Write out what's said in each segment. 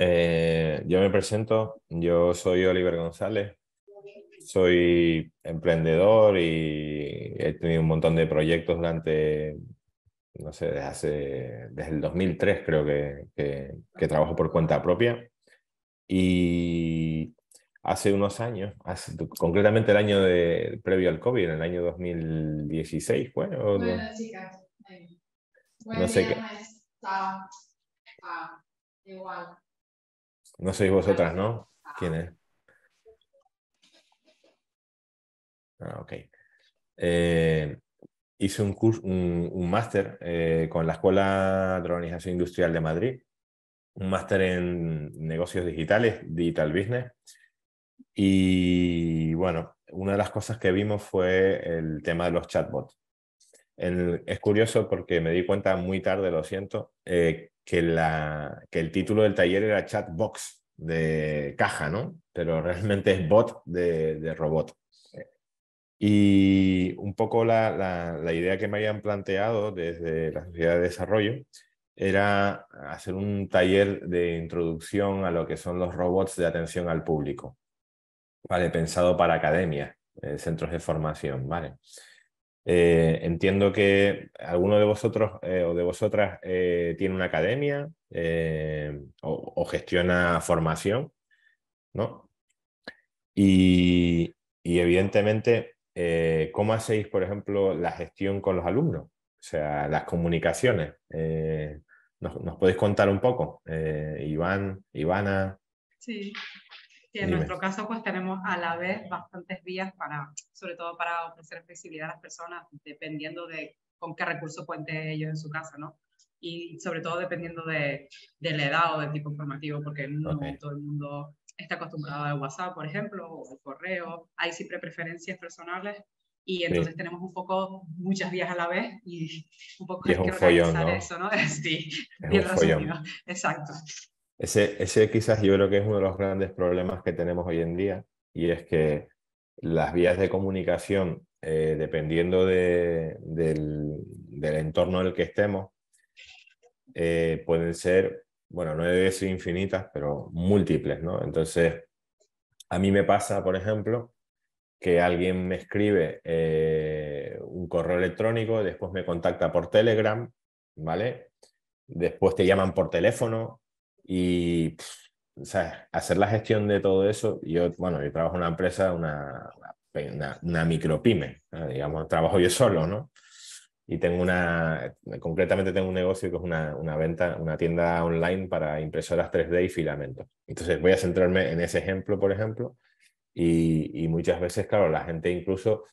Eh, yo me presento, yo soy Oliver González, soy emprendedor y he tenido un montón de proyectos durante, no sé, desde, hace, desde el 2003 creo que, que, trabajo por cuenta propia. Y hace unos años, concretamente el año de, previo al COVID, en el año 2016, bueno, bueno no, bueno, sé qué. está, igual. No sois vosotras, ¿no? Ah. ¿Quién es? Ah, ok. Eh, hice un curso, un, máster eh, con la Escuela de Organización Industrial de Madrid, un máster en negocios digitales, digital business. Y bueno, una de las cosas que vimos fue el tema de los chatbots es curioso porque me di cuenta muy tarde, lo siento, eh, que, el título del taller era chatbox de caja, ¿no? Pero realmente es bot de, robot. Y un poco la, idea que me habían planteado desde la Sociedad de Desarrollo era hacer un taller de introducción a lo que son los robots de atención al público, ¿vale? Pensado para academia, eh, centros de formación, ¿vale? Eh, entiendo que alguno de vosotros eh, o de vosotras eh, tiene una academia o, gestiona formación, ¿no? Y, y evidentemente, ¿cómo hacéis, por ejemplo, la gestión con los alumnos? O sea, las comunicaciones. ¿nos, ¿nos, podéis contar un poco? Iván, Ivana. Sí, en nuestro caso pues tenemos a la vez bastantes vías para, sobre todo para ofrecer flexibilidad a las personas, dependiendo de con qué recurso cuente ellos en su casa, ¿no? Y sobre todo dependiendo de, la edad o del tipo informativo, porque no todo el mundo está acostumbrado al WhatsApp, por ejemplo, o correo, hay siempre preferencias personales y entonces tenemos un poco muchas vías a la vez y un poco y es un follón, eso, Sí, un Exacto. Ese, quizás yo creo que es uno de los grandes problemas que tenemos hoy en día y es que las vías de comunicación, eh, dependiendo del, entorno en el que estemos, eh, pueden ser, bueno, no debe ser infinitas, pero múltiples, ¿no? Entonces, a mí me pasa, por ejemplo, que alguien me escribe eh, un correo electrónico, después me contacta por Telegram, ¿vale? Después te llaman por teléfono, y sea, hacer la gestión de todo eso, yo, bueno, yo trabajo en una empresa, una, una, micropyme, digamos, trabajo yo solo, ¿no? y tengo una, concretamente tengo un negocio que es una, una, venta, una tienda online para impresoras 3D y filamentos. Entonces voy a centrarme en ese ejemplo, por ejemplo, y, y muchas veces, claro, la gente incluso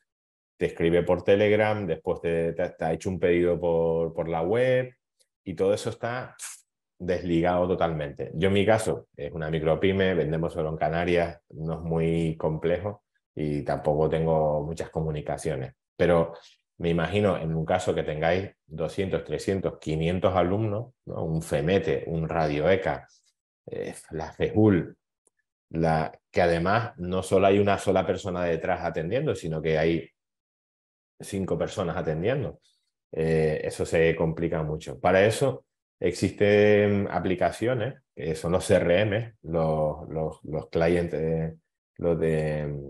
te escribe por Telegram, después te, te ha hecho un pedido por, por la web, y todo eso está desligado totalmente. Yo en mi caso es una micropyme, vendemos solo en Canarias, no es muy complejo y tampoco tengo muchas comunicaciones, pero me imagino en un caso que tengáis 200, 300, 500 alumnos, un FEMETE, un Radio ECA eh, la FEJUL, la, que además no solo hay una sola persona detrás atendiendo, sino que hay cinco personas atendiendo. Eh, eso se complica mucho. Para eso Existen aplicaciones, que son los CRM, los, los, clientes, los de...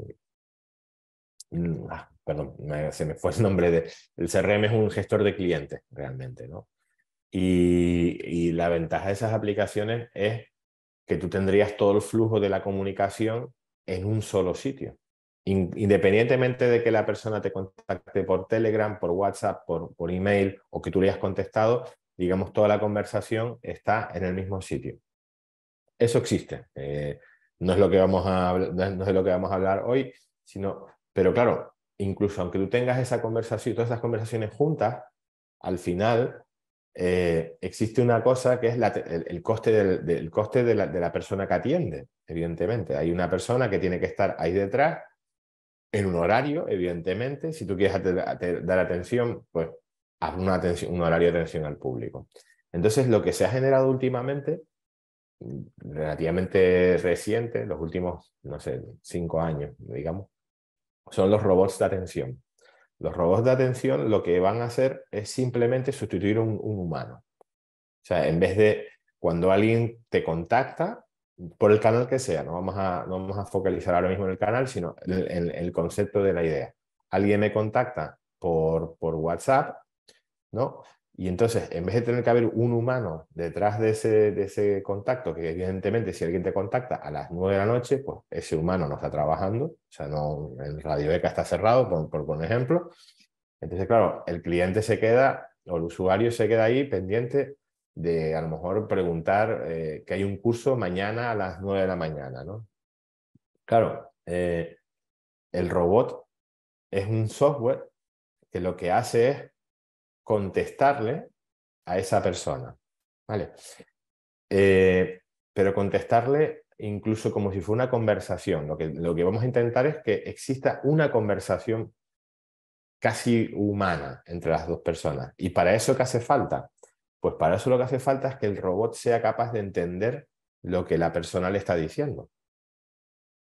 Mm, ah, perdón, se me fue el nombre de... El CRM es un gestor de clientes, realmente, ¿no? Y, la ventaja de esas aplicaciones es que tú tendrías todo el flujo de la comunicación en un solo sitio. Independientemente de que la persona te contacte por Telegram, por WhatsApp, por, por email o que tú le hayas contestado, digamos, toda la conversación está en el mismo sitio. Eso existe. Eh, no, es lo que vamos a, no de lo que vamos a hablar hoy, sino, pero claro, incluso aunque tú tengas esa conversación, todas esas conversaciones juntas, al final eh, existe una cosa que es el, coste, del, coste de la, persona que atiende, evidentemente. Hay una persona que tiene que estar ahí detrás, en un horario, evidentemente. Si tú quieres dar atención, pues un horario de atención al público. Entonces, lo que se ha generado últimamente, relativamente reciente, los últimos, no sé, cinco años, digamos, son los robots de atención. Los robots de atención lo que van a hacer es simplemente sustituir un, un humano. O sea, en vez de cuando alguien te contacta, por el canal que sea, no vamos a, vamos a focalizar ahora mismo en el canal, sino en, el concepto de la idea. Alguien me contacta por, por WhatsApp y entonces, en vez de tener que haber un humano detrás de ese, de ese contacto, que evidentemente si alguien te contacta a las 9 de la noche, pues ese humano no está trabajando, o sea, no, el ECA está cerrado, por, por, por ejemplo. Entonces, claro, el cliente se queda, o el usuario se queda ahí pendiente de a lo mejor preguntar eh, que hay un curso mañana a las 9 de la mañana, ¿no? Claro, eh, el robot es un software que lo que hace es contestarle a esa persona, ¿vale? Eh, pero contestarle incluso como si fuera una conversación. Lo que, lo que vamos a intentar es que exista una conversación casi humana entre las dos personas. ¿Y para eso qué hace falta? Pues para eso lo que hace falta es que el robot sea capaz de entender lo que la persona le está diciendo.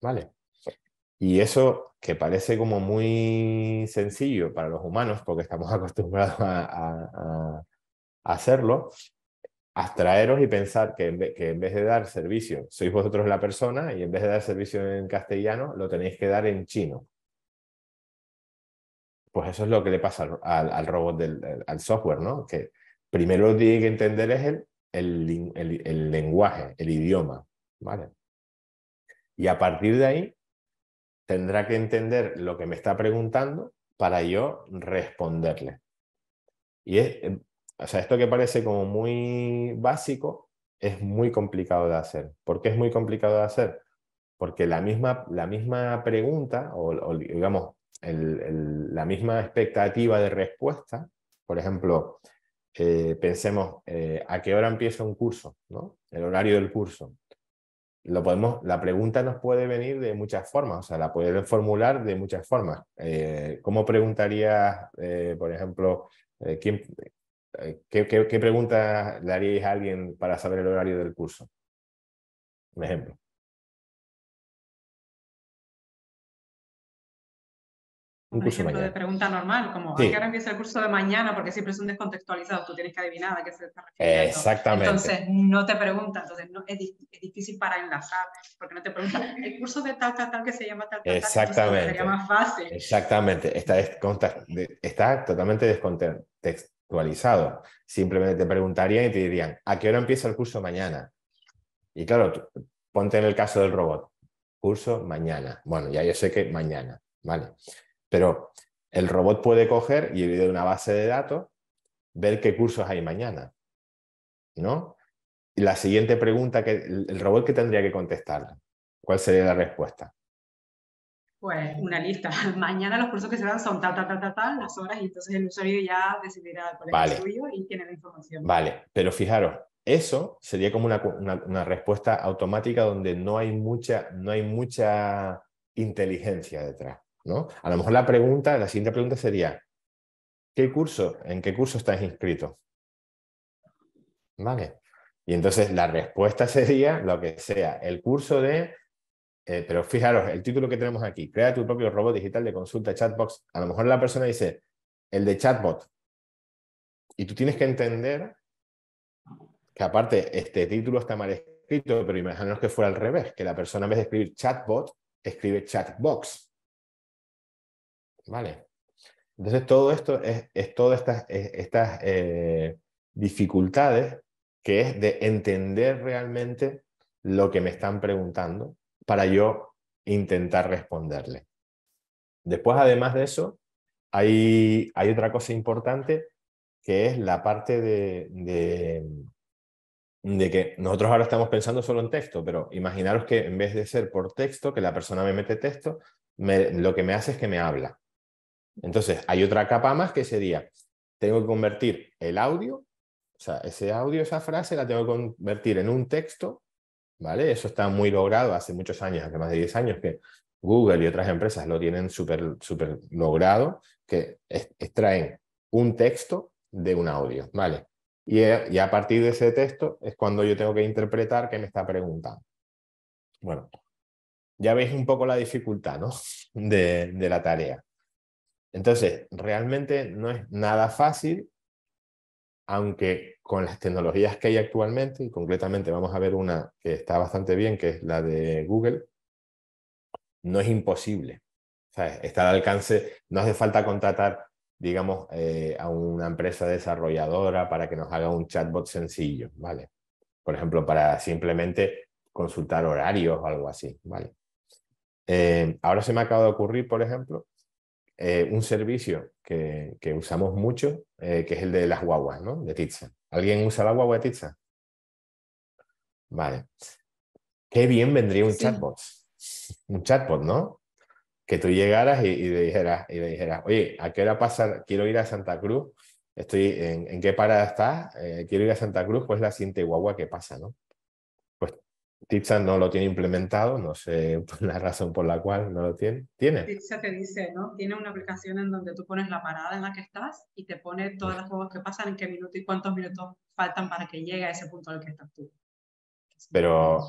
¿Vale? Y eso que parece como muy sencillo para los humanos, porque estamos acostumbrados a, hacerlo, abstraeros y pensar que en, vez, de dar servicio, sois vosotros la persona y en vez de dar servicio en castellano, lo tenéis que dar en chino. Pues eso es lo que le pasa al, robot, al software, ¿no? Que primero tiene que entender es el lenguaje, el idioma, ¿vale? Y a partir de ahí tendrá que entender lo que me está preguntando para yo responderle. Y es, eh, sea, esto que parece como muy básico es muy complicado de hacer. ¿Por qué es muy complicado de hacer? Porque la misma, la misma pregunta o, digamos, la misma expectativa de respuesta, por ejemplo, eh, pensemos eh, a qué hora empieza un curso, ¿no? El horario del curso la pregunta nos puede venir de muchas formas, o sea, la pueden formular de muchas formas. Eh, ¿Cómo preguntarías, eh, por ejemplo, eh, ¿quién, qué, pregunta le haríais a alguien para saber el horario del curso? Un ejemplo. un curso mañana. de pregunta normal, como ¿a qué hora empieza el curso de mañana? Porque siempre son descontextualizados, tú tienes que adivinar a qué se está refiriendo. Exactamente. Entonces, no te preguntan, entonces no, es, difícil para enlazar, porque no te preguntan, el curso de tal, tal, tal, que se llama tal, tal, Exactamente. sería más fácil. Exactamente, está, está totalmente descontextualizado. Simplemente te preguntarían y te dirían, ¿a qué hora empieza el curso mañana? Y claro, ponte en el caso del robot, curso mañana. Bueno, ya yo sé que mañana, ¿vale? Pero el robot puede coger y de una base de datos ver qué cursos hay mañana, ¿no? Y la siguiente pregunta que el robot que tendría que contestar, ¿cuál sería la respuesta? Pues una lista. Mañana los cursos que se dan son tal, tal, tal, tal, las horas, y entonces el usuario ya decidirá cuál es el suyo y tiene la información. Vale, pero fijaros, eso sería como una, una, respuesta automática donde no hay mucha, no hay mucha inteligencia detrás. A lo mejor la pregunta, la siguiente pregunta sería, ¿qué curso, en qué curso estás inscrito? ¿Vale? Y entonces la respuesta sería lo que sea, el curso de, eh, pero fijaros, el título que tenemos aquí, crea tu propio robot digital de consulta chatbox. A lo mejor la persona dice, el de chatbot. Y tú tienes que entender que aparte este título está mal escrito, pero imaginaos que fuera al revés, que la persona en vez de escribir chatbot, escribe chatbox. ¿vale? Entonces todo esto es, todas estas, eh, dificultades que es de entender realmente lo que me están preguntando para yo intentar responderle. Después, además de eso, hay, otra cosa importante que es la parte de, que nosotros ahora estamos pensando solo en texto, pero imaginaros que en vez de ser por texto, que la persona me mete texto, lo que me hace es que me habla. Entonces, hay otra capa más que sería, tengo que convertir el audio, o sea, ese audio, esa frase la tengo que convertir en un texto, ¿vale? Eso está muy logrado hace muchos años, hace más de 10 años que Google y otras empresas lo tienen súper logrado, que extraen un texto de un audio, ¿vale? Y, a partir de ese texto es cuando yo tengo que interpretar qué me está preguntando. Bueno, ya veis un poco la dificultad ¿no? de, la tarea. Entonces, realmente no es nada fácil, aunque con las tecnologías que hay actualmente, y concretamente vamos a ver una que está bastante bien, que es la de Google, no es imposible. está al alcance, no hace falta contratar, digamos, eh, a una empresa desarrolladora para que nos haga un chatbot sencillo, ¿vale? Por ejemplo, para simplemente consultar horarios o algo así, ¿vale? Eh, ahora se me acaba de ocurrir, por ejemplo, eh, un servicio que, que usamos mucho, eh, que es el de las guaguas, ¿no? De Tizza. ¿Alguien usa la guagua de Vale. Qué bien vendría un chatbot. Un chatbot, ¿no? Que tú llegaras y, le dijeras, y le oye, ¿a qué hora pasa? Quiero ir a Santa Cruz. Estoy, ¿en, qué parada estás? Eh, quiero ir a Santa Cruz, pues la siguiente guagua que pasa, ¿no? Tizza no lo tiene implementado, no sé la razón por la cual no lo tiene. ¿Tiene? te dice, ¿no? Tiene una aplicación en donde tú pones la parada en la que estás y te pone todos los juegos que pasan, en qué minuto y cuántos minutos faltan para que llegue a ese punto en el que estás tú. Pero...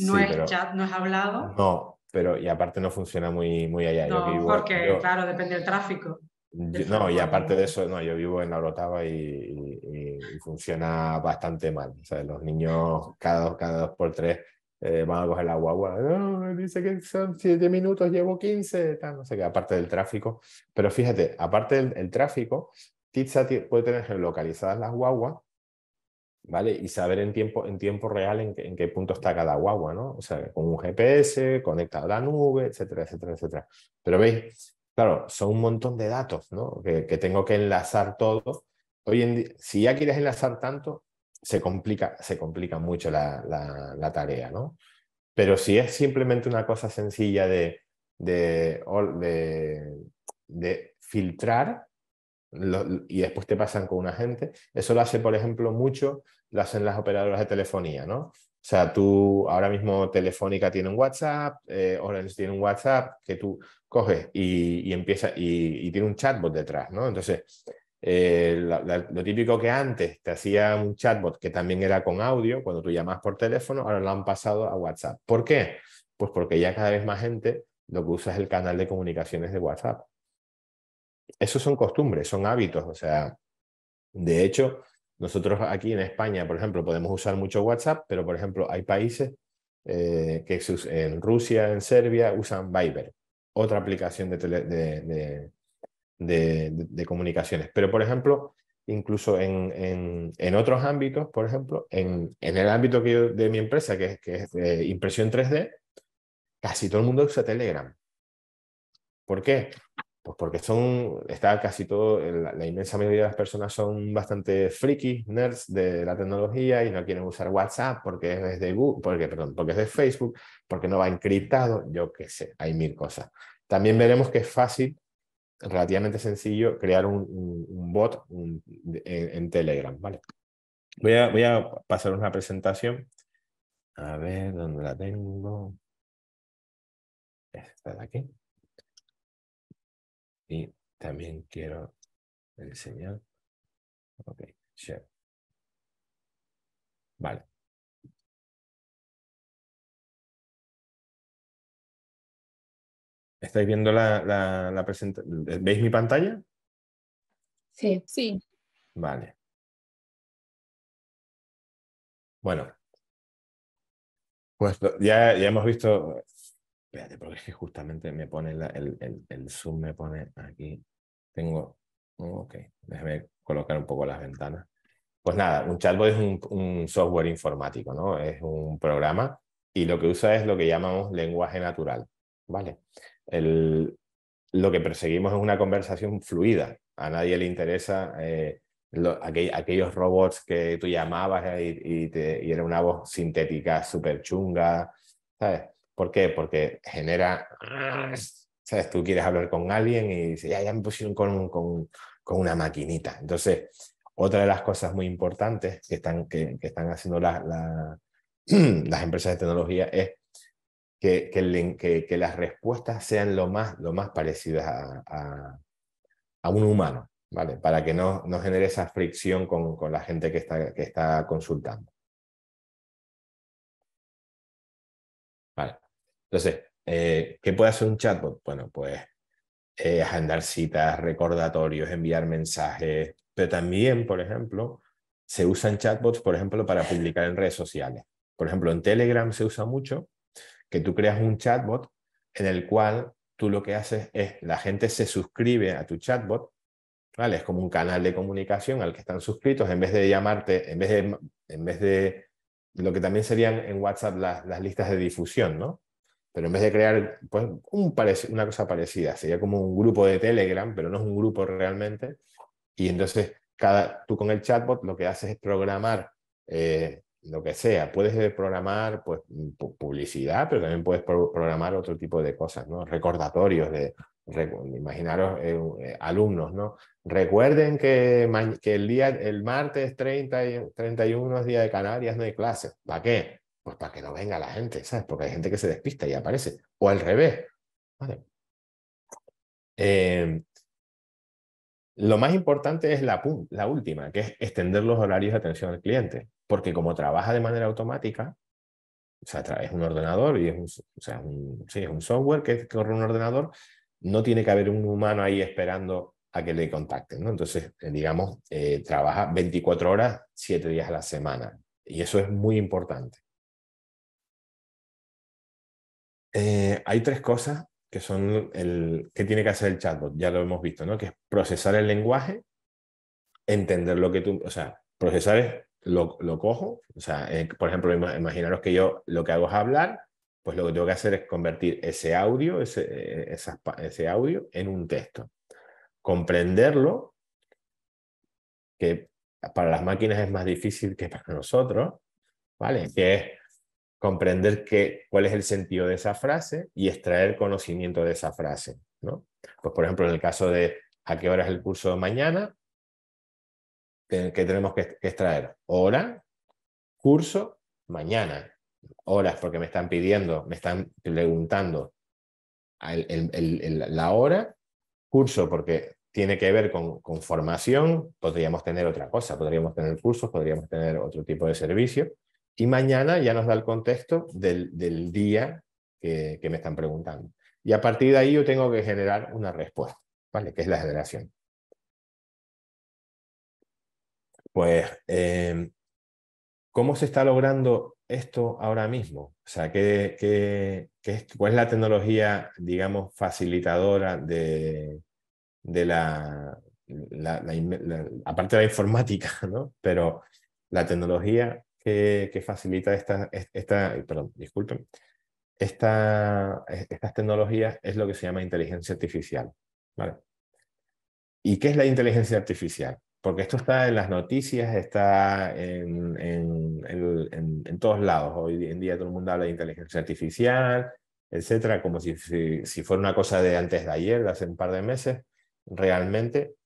No es chat, no es hablado. No, pero y aparte no funciona muy, muy allá. No, porque claro, depende del tráfico. no, y aparte de eso, no, yo vivo en la y funciona bastante mal. los niños cada dos, cada dos por tres eh, van a coger la guagua. dice que son siete minutos, llevo quince no sé qué, aparte del tráfico. Pero fíjate, aparte del tráfico, Tizza puede tener localizadas las guaguas, ¿vale? Y saber en tiempo, en tiempo real en, qué punto está cada guagua, ¿no? O sea, con un GPS, conectado a la nube, etcétera, etcétera, etcétera. Pero veis, claro, son un montón de datos, ¿no? Que, que tengo que enlazar todo hoy en día, si ya quieres enlazar tanto, se complica, se complica mucho la, tarea, ¿no? Pero si es simplemente una cosa sencilla de, de, de, filtrar y después te pasan con una gente, eso lo hace, por ejemplo, mucho, lo hacen las operadoras de telefonía, ¿no? O sea, tú ahora mismo Telefónica tiene un WhatsApp, eh, Orange tiene un WhatsApp que tú coges y, y empieza y, y, tiene un chatbot detrás, ¿no? Entonces, eh, lo típico que antes te hacía un chatbot que también era con audio, cuando tú llamas por teléfono, ahora lo han pasado a WhatsApp. ¿Por qué? Pues porque ya cada vez más gente lo que usa es el canal de comunicaciones de WhatsApp. Esos son costumbres, son hábitos. O sea, de hecho, nosotros aquí en España, por ejemplo, podemos usar mucho WhatsApp, pero por ejemplo, hay países eh, que en Rusia, en Serbia, usan Viber, otra aplicación de, de, de, comunicaciones. Pero, por ejemplo, incluso en, en, otros ámbitos, por ejemplo, en, el ámbito que de mi empresa, que, es eh, impresión 3D, casi todo el mundo usa Telegram. ¿Por qué? Pues porque son, está casi todo, eh, la, inmensa mayoría de las personas son bastante frikis, nerds de la tecnología y no quieren usar WhatsApp porque es de porque, porque es de Facebook, porque no va encriptado, yo qué sé, hay mil cosas. También veremos que es fácil relativamente sencillo crear un, bot en, Telegram. ¿vale? Voy, a, voy a pasar una presentación. A ver, ¿dónde la tengo? Esta de aquí. Y también quiero enseñar. Ok, share. Vale. ¿Estáis viendo la, presentación? ¿Veis mi pantalla? Sí. Sí. Vale. Bueno. Pues ya, ya hemos visto. Espérate, porque es que justamente me pone el, zoom, me pone aquí. Tengo. Oh, ok, déjame colocar un poco las ventanas. Pues nada, un chatbot es un software informático, ¿no? Es un programa y lo que usa es lo que llamamos lenguaje natural, ¿vale? lo que perseguimos es una conversación fluida. A nadie le interesa eh, aquellos robots que tú llamabas eh, y, y, era una voz sintética súper chunga. ¿Sabes? ¿Por qué? Porque genera... ¿Sabes? Tú quieres hablar con alguien y dices, ya, ya me pusieron con, con, con una maquinita. Entonces, otra de las cosas muy importantes que están, que, que están haciendo las las empresas de tecnología es que, las respuestas sean lo más, lo más parecidas a, un humano, ¿vale? Para que no, genere esa fricción con, la gente que está, que está consultando. Vale. Entonces, eh, ¿qué puede hacer un chatbot? Bueno, pues eh, agendar citas, recordatorios, enviar mensajes, pero también, por ejemplo, se usan chatbots, por ejemplo, para publicar en redes sociales. Por ejemplo, en Telegram se usa mucho que tú creas un chatbot en el cual tú lo que haces es, la gente se suscribe a tu chatbot, ¿vale? Es como un canal de comunicación al que están suscritos, en vez de llamarte, en vez de, en vez de lo que también serían en WhatsApp las, listas de difusión, ¿no? Pero en vez de crear pues, una cosa parecida, sería como un grupo de Telegram, pero no es un grupo realmente. Y entonces, cada, tú con el chatbot lo que haces es programar eh, lo que sea. Puedes programar pues, mm, publicidad, pero también puedes programar otro tipo de cosas, ¿no? Recordatorios de, imaginaros eh, eh, alumnos, ¿no? Recuerden que, el día, el martes 30 31 es día de Canarias, no hay clase. ¿Para qué? Pues para que no venga la gente, ¿sabes? Porque hay gente que se despista y aparece. O al revés. Eh, lo más importante es la, la última, que es extender los horarios de atención al cliente porque como trabaja de manera automática, o sea, es un ordenador y es un, sea, es un software que corre un ordenador, no tiene que haber un humano ahí esperando a que le contacten. ¿no? Entonces, eh, digamos, eh, trabaja 24 horas, 7 días a la semana. Y eso es muy importante. Eh, hay tres cosas que son el que tiene que hacer el chatbot, ya lo hemos visto, ¿no? Que es procesar el lenguaje, entender lo que tú, o sea, procesar es lo, cojo, o sea, eh, por ejemplo, imaginaros que yo lo que hago es hablar, pues lo que tengo que hacer es convertir ese audio, eh, ese, audio en un texto. Comprenderlo, que para las máquinas es más difícil que para nosotros, ¿vale? Que es comprender que, cuál es el sentido de esa frase y extraer conocimiento de esa frase, ¿no? Pues por ejemplo, en el caso de a qué hora es el curso de mañana, que, tenemos que, extraer. Hora, curso, mañana. Horas, porque me están pidiendo, me están preguntando la hora. Curso, porque tiene que ver con, con, formación, podríamos tener otra cosa, podríamos tener cursos, podríamos tener otro tipo de servicio. Y mañana ya nos da el contexto del, del día que, que, me están preguntando. Y a partir de ahí yo tengo que generar una respuesta, ¿vale? Que es la generación. pues, em, ¿cómo se está logrando esto ahora mismo? O sea, ¿qué, qué, cuál es la tecnología, digamos, facilitadora de, la, la, aparte de la informática, ¿no? Pero la tecnología que, facilita esta, esta, perdón, disculpen, esta, estas tecnologías es lo que se llama inteligencia artificial, ¿Y qué es la inteligencia artificial? porque esto está en las noticias, está en, en, en, todos lados. Hoy en día todo el mundo habla de inteligencia artificial, etcétera, como si, si, fuera una cosa de antes de ayer, de hace un par de meses. Realmente,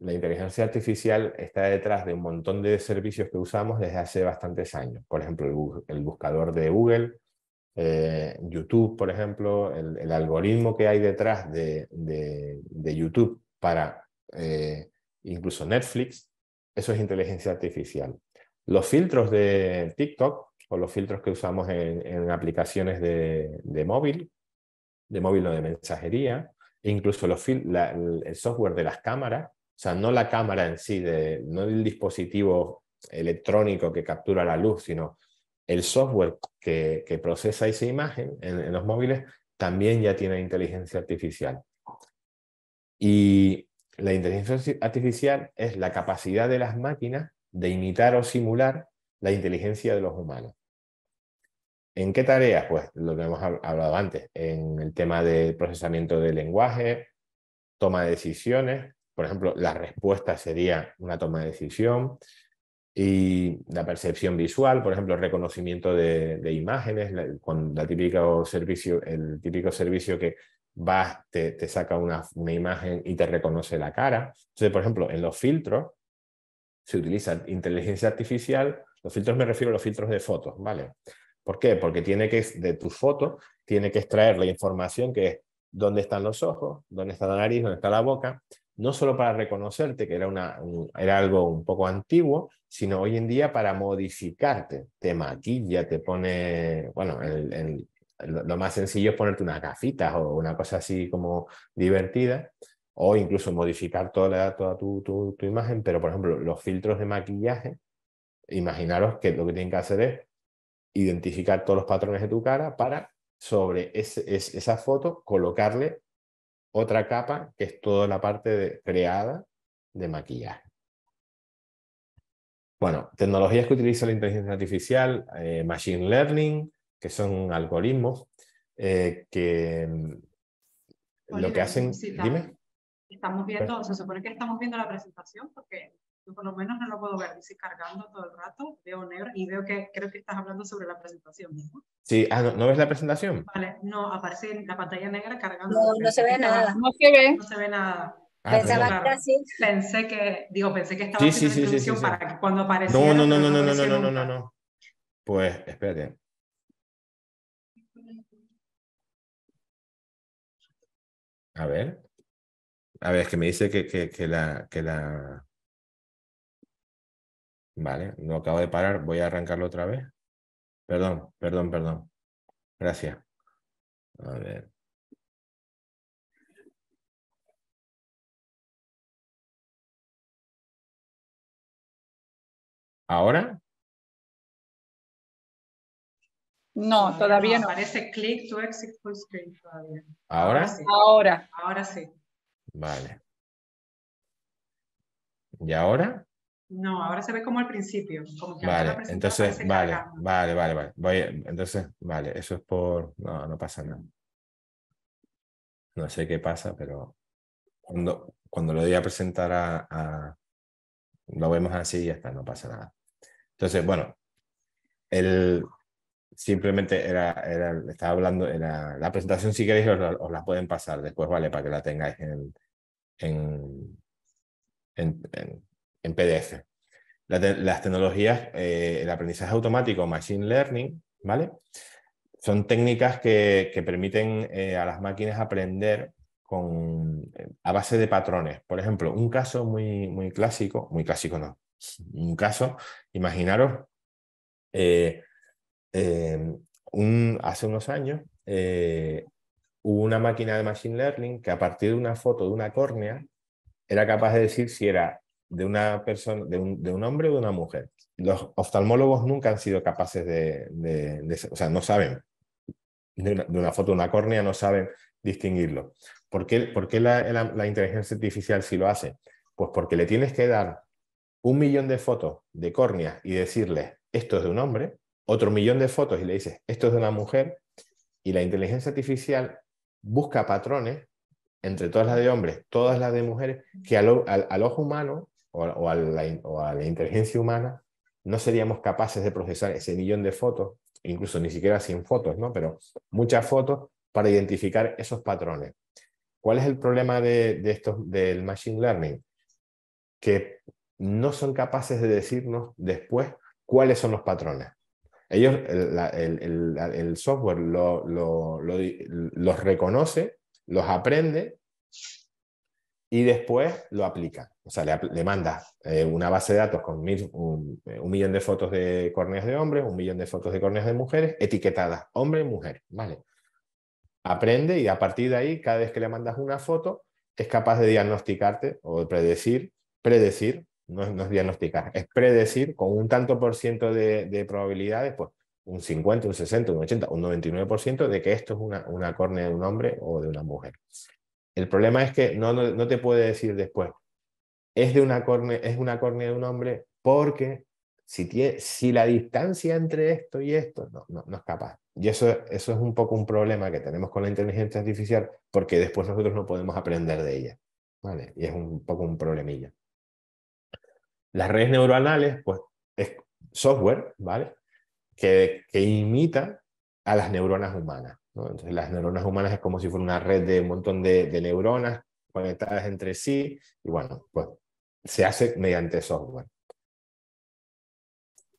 la inteligencia artificial está detrás de un montón de servicios que usamos desde hace bastantes años. Por ejemplo, el, buscador de Google, eh, YouTube, por ejemplo, el, algoritmo que hay detrás de, de, de YouTube para... Eh, incluso Netflix, eso es inteligencia artificial. Los filtros de TikTok o los filtros que usamos en, aplicaciones de, de, móvil, de móvil o de mensajería, incluso los el software de las cámaras, o sea, no la cámara en sí, de, no el dispositivo electrónico que captura la luz, sino el software que, procesa esa imagen en, en los móviles también ya tiene inteligencia artificial. Y la inteligencia artificial es la capacidad de las máquinas de imitar o simular la inteligencia de los humanos. ¿En qué tareas? Pues lo que hemos hablado antes, en el tema de procesamiento de lenguaje, toma de decisiones, por ejemplo, la respuesta sería una toma de decisión y la percepción visual, por ejemplo, reconocimiento de, imágenes, con la servicio, el típico servicio que vas, te, saca una, imagen y te reconoce la cara. Entonces, por ejemplo, en los filtros se utiliza inteligencia artificial, los filtros me refiero a los filtros de fotos, ¿vale? ¿Por qué? Porque tiene que, de tus fotos, tiene que extraer la información que es dónde están los ojos, dónde está la nariz, dónde está la boca, no solo para reconocerte, que era, una, era algo un poco antiguo, sino hoy en día para modificarte. Te maquilla, te pone, bueno, el, lo más sencillo es ponerte unas gafitas o una cosa así como divertida o incluso modificar toda, la, tu, imagen, pero por ejemplo, los filtros de maquillaje, imaginaros que lo que tienen que hacer es identificar todos los patrones de tu cara para sobre esa foto colocarle otra capa que es toda la parte creada de maquillaje. Bueno, tecnologías que utiliza la inteligencia artificial, eh, machine learning, que son algoritmos eh, que mm, lo que hacen... la, dime. Estamos viendo, se supone que estamos viendo la presentación porque yo por lo menos no lo puedo ver, dice cargando todo el rato, veo negro y veo que creo que estás hablando sobre la presentación, ¿no? Sí, ah, ¿no, ¿no, ves la presentación? Vale, no, aparece en la pantalla negra cargando. No, no se ve nada. No se ve. No se ve nada. Ah, Pensaba Pensé que, digo, pensé que estaba haciendo sí, para que cuando apareciera. no, no, no, no, no, no, no, no, no. Pues, espérate. A ver. A ver, es que me dice que, que, que, la, que la... Vale, no acabo de parar. Voy a arrancarlo otra vez. Perdón, perdón, perdón. Gracias. A ver. ¿Ahora? No, todavía no. Aparece click to exit full screen todavía. ¿Ahora? Ahora Ahora. sí. Vale. ¿Y ahora? No, ahora se ve como al principio. vale, entonces, vale, vale, vale, vale. entonces, vale, eso es por... No, no pasa nada. No sé qué pasa, pero cuando, cuando lo voy a presentar a, a... Lo vemos así y ya está, no pasa nada. Entonces, bueno, el, simplemente era, estaba hablando, la presentación si queréis os la, pueden pasar después, ¿vale? Para que la tengáis en, PDF. las tecnologías, eh, el aprendizaje automático, Machine Learning, ¿vale? Son técnicas que, permiten eh, a las máquinas aprender con, a base de patrones. Por ejemplo, un caso muy, muy clásico, muy clásico no, un caso, imaginaros eh, Em, un, hace unos años eh, hubo una máquina de Machine Learning que a partir de una foto de una córnea era capaz de decir si era de una persona, de un, hombre o de una mujer. Los oftalmólogos nunca han sido capaces de, o sea, no saben, de una, foto de una córnea no saben distinguirlo. ¿Por qué, por qué la, inteligencia artificial sí lo hace? Pues porque le tienes que dar un millón de fotos de córneas y decirle esto es de un hombre, otro millón de fotos y le dices, esto es de una mujer, y la inteligencia artificial busca patrones entre todas las de hombres, todas las de mujeres, que al, ojo humano o, a la, inteligencia humana no seríamos capaces de procesar ese millón de fotos, incluso ni siquiera sin fotos, ¿no? pero muchas fotos para identificar esos patrones. ¿Cuál es el problema de, de estos, del machine learning? Que no son capaces de decirnos después cuáles son los patrones. Ellos, el, software lo, los reconoce, los aprende y después lo aplica. O sea, le, manda eh, una base de datos con eh, un, millón de fotos de córneas de hombres, un millón de fotos de córneas de mujeres, etiquetadas hombre y mujer, ¿vale? Aprende y a partir de ahí, cada vez que le mandas una foto, es capaz de diagnosticarte o predecir, predecir no, es diagnosticar, es predecir con un tanto por ciento de, probabilidades, pues un 50, un 60, un 80, un 99% de que esto es una, una córnea de un hombre o de una mujer. El problema es que no, no, te puede decir después, es, de una córnea, es una córnea de un hombre porque si, si la distancia entre esto y esto no, no, no, es capaz. Y eso, eso es un poco un problema que tenemos con la inteligencia artificial porque después nosotros no podemos aprender de ella. ¿vale? Y es un poco un problemilla. Las redes neuronales, pues, es software, ¿vale? Que, imita a las neuronas humanas. Entonces, las neuronas humanas es como si fuera una red de un montón de, neuronas conectadas entre sí, y bueno, pues se hace mediante software.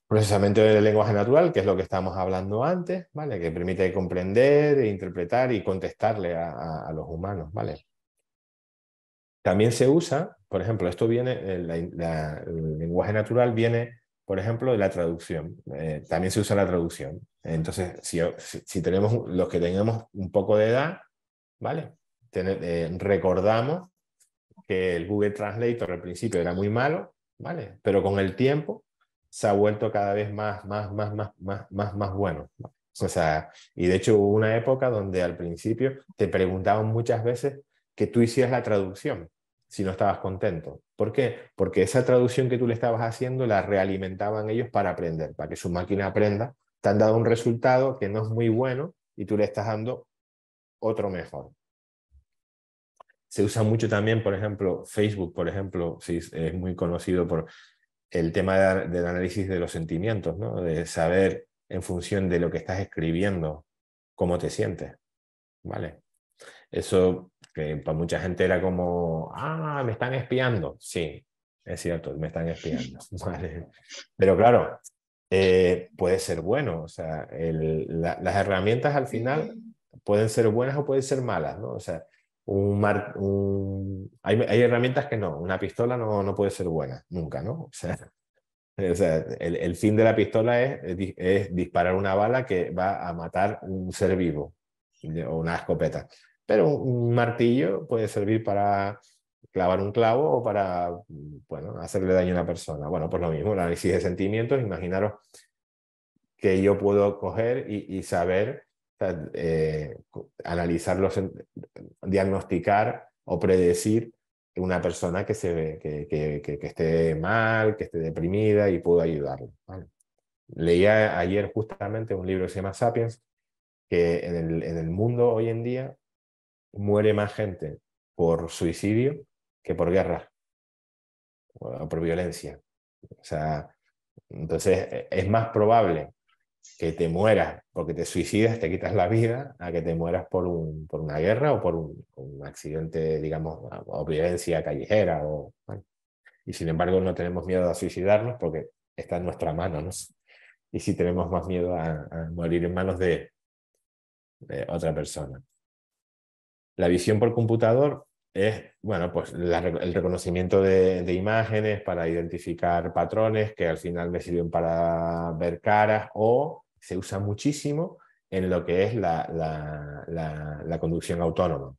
Procesamiento del lenguaje natural, que es lo que estábamos hablando antes, ¿vale? Que permite comprender, interpretar y contestarle a los humanos, ¿vale? También se usa, por ejemplo, esto viene, eh, el lenguaje natural viene, por ejemplo, de la traducción. Eh, también se usa la traducción. Entonces, si, tenemos los que tengamos un poco de edad, ¿vale? Eh, recordamos que el Google Translator al principio era muy malo, ¿vale? Pero con el tiempo se ha vuelto cada vez más, más, más, más, más, más, más bueno. O sea, y de hecho hubo una época donde al principio te preguntaban muchas veces que tú hicieras la traducción si no estabas contento. ¿Por qué? Porque esa traducción que tú le estabas haciendo la realimentaban ellos para aprender, para que su máquina aprenda. Te han dado un resultado que no es muy bueno y tú le estás dando otro mejor. Se usa mucho también, por ejemplo, Facebook, por ejemplo, es muy conocido por el tema del análisis de los sentimientos, ¿no? de saber en función de lo que estás escribiendo cómo te sientes. ¿Vale? Eso que para mucha gente era como, ah, me están espiando. Sí, es cierto, me están espiando. Pero claro, eh, puede ser bueno, o sea, las herramientas al final pueden ser buenas o pueden ser malas, ¿no? O sea, un, un hay, hay, herramientas que no, una pistola no, no puede ser buena, nunca, ¿no? O sea, sea el, el, fin de la pistola es, es disparar una bala que va a matar un ser vivo o una escopeta. Pero un martillo puede servir para clavar un clavo o para, bueno, hacerle daño a una persona. Bueno, pues lo mismo, el análisis de sentimientos, imaginaros que yo puedo coger y, saber, eh, analizarlos, diagnosticar o predecir una persona que, se ve, que, que, que, esté mal, que esté deprimida y puedo ayudarle. Leía ayer justamente un libro que se llama Sapiens, que en el, en el mundo hoy en día muere más gente por suicidio que por guerra o por violencia. O sea, entonces e, es más probable que te mueras porque te suicidas, te quitas la vida, a que te mueras por, por una guerra o por un, accidente, digamos, o violencia callejera. O, Y sin embargo no tenemos miedo a suicidarnos porque está en nuestra mano, Y si tenemos más miedo a, morir en manos de otra persona. La visión por computador es, bueno, pues el reconocimiento de, imágenes para identificar patrones que al final me sirven para ver caras o se usa muchísimo en lo que es la, conducción autónoma.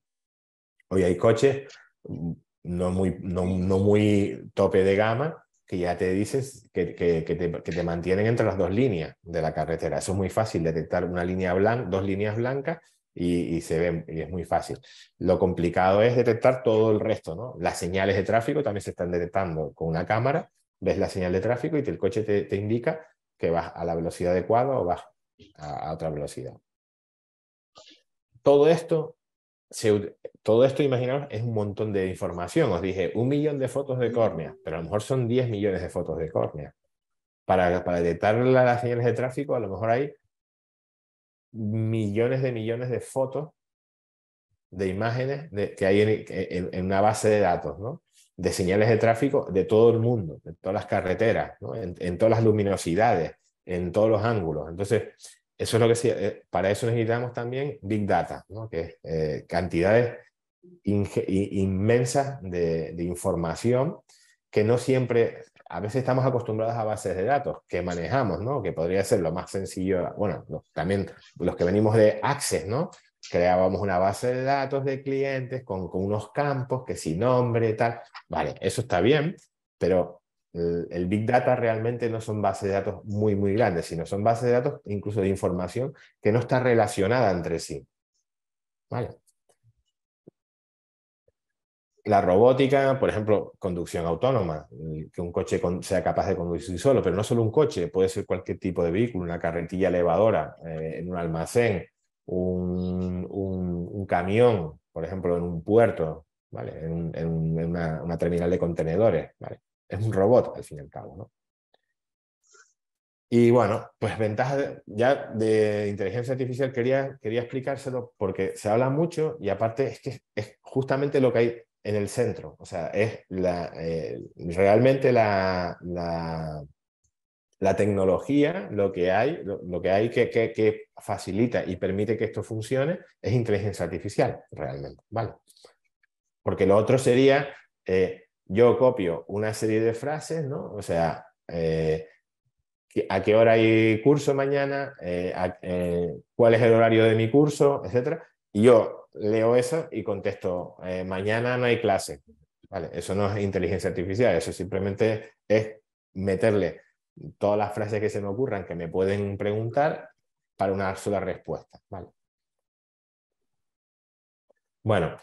Hoy hay coches mm, no muy, no, muy tope de gama, que ya te dices que, te, mantienen entre las dos líneas de la carretera. Eso es muy fácil, detectar una línea blanca, dos líneas blancas y, se ve y es muy fácil. Lo complicado es detectar todo el resto, ¿no? Las señales de tráfico también se están detectando con una cámara, ves la señal de tráfico y el coche te, indica que vas a la velocidad adecuada o vas a, otra velocidad. Todo esto, se, todo esto, imaginaos, es un montón de información. Os dije, un millón de fotos de córnea, pero a lo mejor son 10 millones de fotos de córnea. Para, para detectar las señales de tráfico, a lo mejor hay millones de millones de fotos, de imágenes que hay en, una base de datos, de señales de tráfico de todo el mundo, de todas las carreteras, en, todas las luminosidades, en todos los ángulos. Entonces, eso es lo que eh, para eso necesitamos también Big Data, que es eh, cantidades inmensas de, información que no siempre a veces estamos acostumbrados a bases de datos que manejamos, ¿no? Que podría ser lo más sencillo, bueno, también los que venimos de Access, ¿no? Creábamos una base de datos de clientes con, unos campos que sin nombre, tal. Vale, eso está bien, pero el, Big Data realmente no son bases de datos muy, muy grandes, sino son bases de datos incluso de información que no está relacionada entre sí. Vale la robótica, por ejemplo, conducción autónoma, mm, que un coche sea capaz de conducir solo, pero no solo un coche, puede ser cualquier tipo de vehículo, una carretilla elevadora eh, en un almacén, un, camión, por ejemplo, en un puerto, ¿vale? en, una, terminal de contenedores. ¿vale? Es un robot, al fin y al cabo. ¿no? Y bueno, pues ventajas ya de inteligencia artificial quería, quería explicárselo porque se habla mucho y aparte es que es justamente lo que hay en el centro. O sea, es la, eh, realmente la, la, tecnología, lo que hay, lo, que, hay que, que, facilita y permite que esto funcione es inteligencia artificial, realmente. ¿vale? Porque lo otro sería, eh, yo copio una serie de frases, ¿no? O sea, eh, a qué hora hay curso mañana, cuál es el horario de mi curso, etcétera. Y yo leo eso y contesto, eh, mañana no hay clase. Vale, eso no es inteligencia artificial, eso simplemente es meterle todas las frases que se me ocurran que me pueden preguntar para una sola respuesta. Vale. Bueno,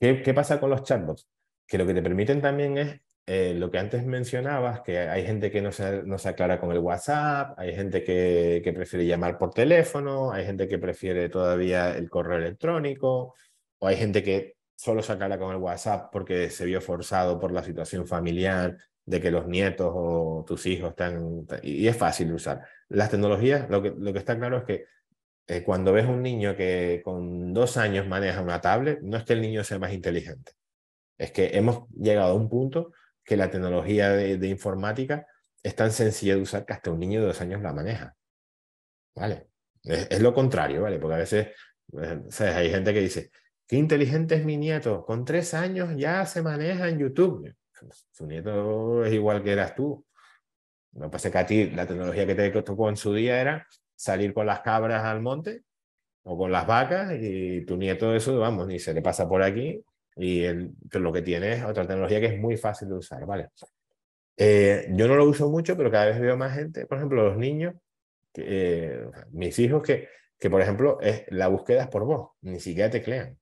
¿qué, ¿qué, pasa con los chatbots? Que lo que te permiten también es eh, lo que antes mencionabas, que hay gente que no se, aclara con el WhatsApp, hay gente que, prefiere llamar por teléfono, hay gente que prefiere todavía el correo electrónico, o hay gente que solo se aclara con el WhatsApp porque se vio forzado por la situación familiar de que los nietos o tus hijos están... Y es fácil de usar. Las tecnologías, lo que, está claro es que eh, cuando ves un niño que con dos años maneja una tablet, no es que el niño sea más inteligente. Es que hemos llegado a un punto que la tecnología de, informática es tan sencilla de usar que hasta un niño de dos años la maneja. ¿Vale? Es, lo contrario, ¿vale? Porque a veces eh, hay gente que dice, qué inteligente es mi nieto, con tres años ya se maneja en YouTube. Su nieto es igual que eras tú. no pasé pasa que a ti la tecnología que te tocó en su día era salir con las cabras al monte o con las vacas y tu nieto eso, vamos, ni se le pasa por aquí y el, lo que tiene es otra tecnología que es muy fácil de usar, ¿vale? Eh, yo no lo uso mucho, pero cada vez veo más gente, por ejemplo, los niños, eh, mis hijos, que, que por ejemplo, es, la búsqueda es por voz, ni siquiera teclean.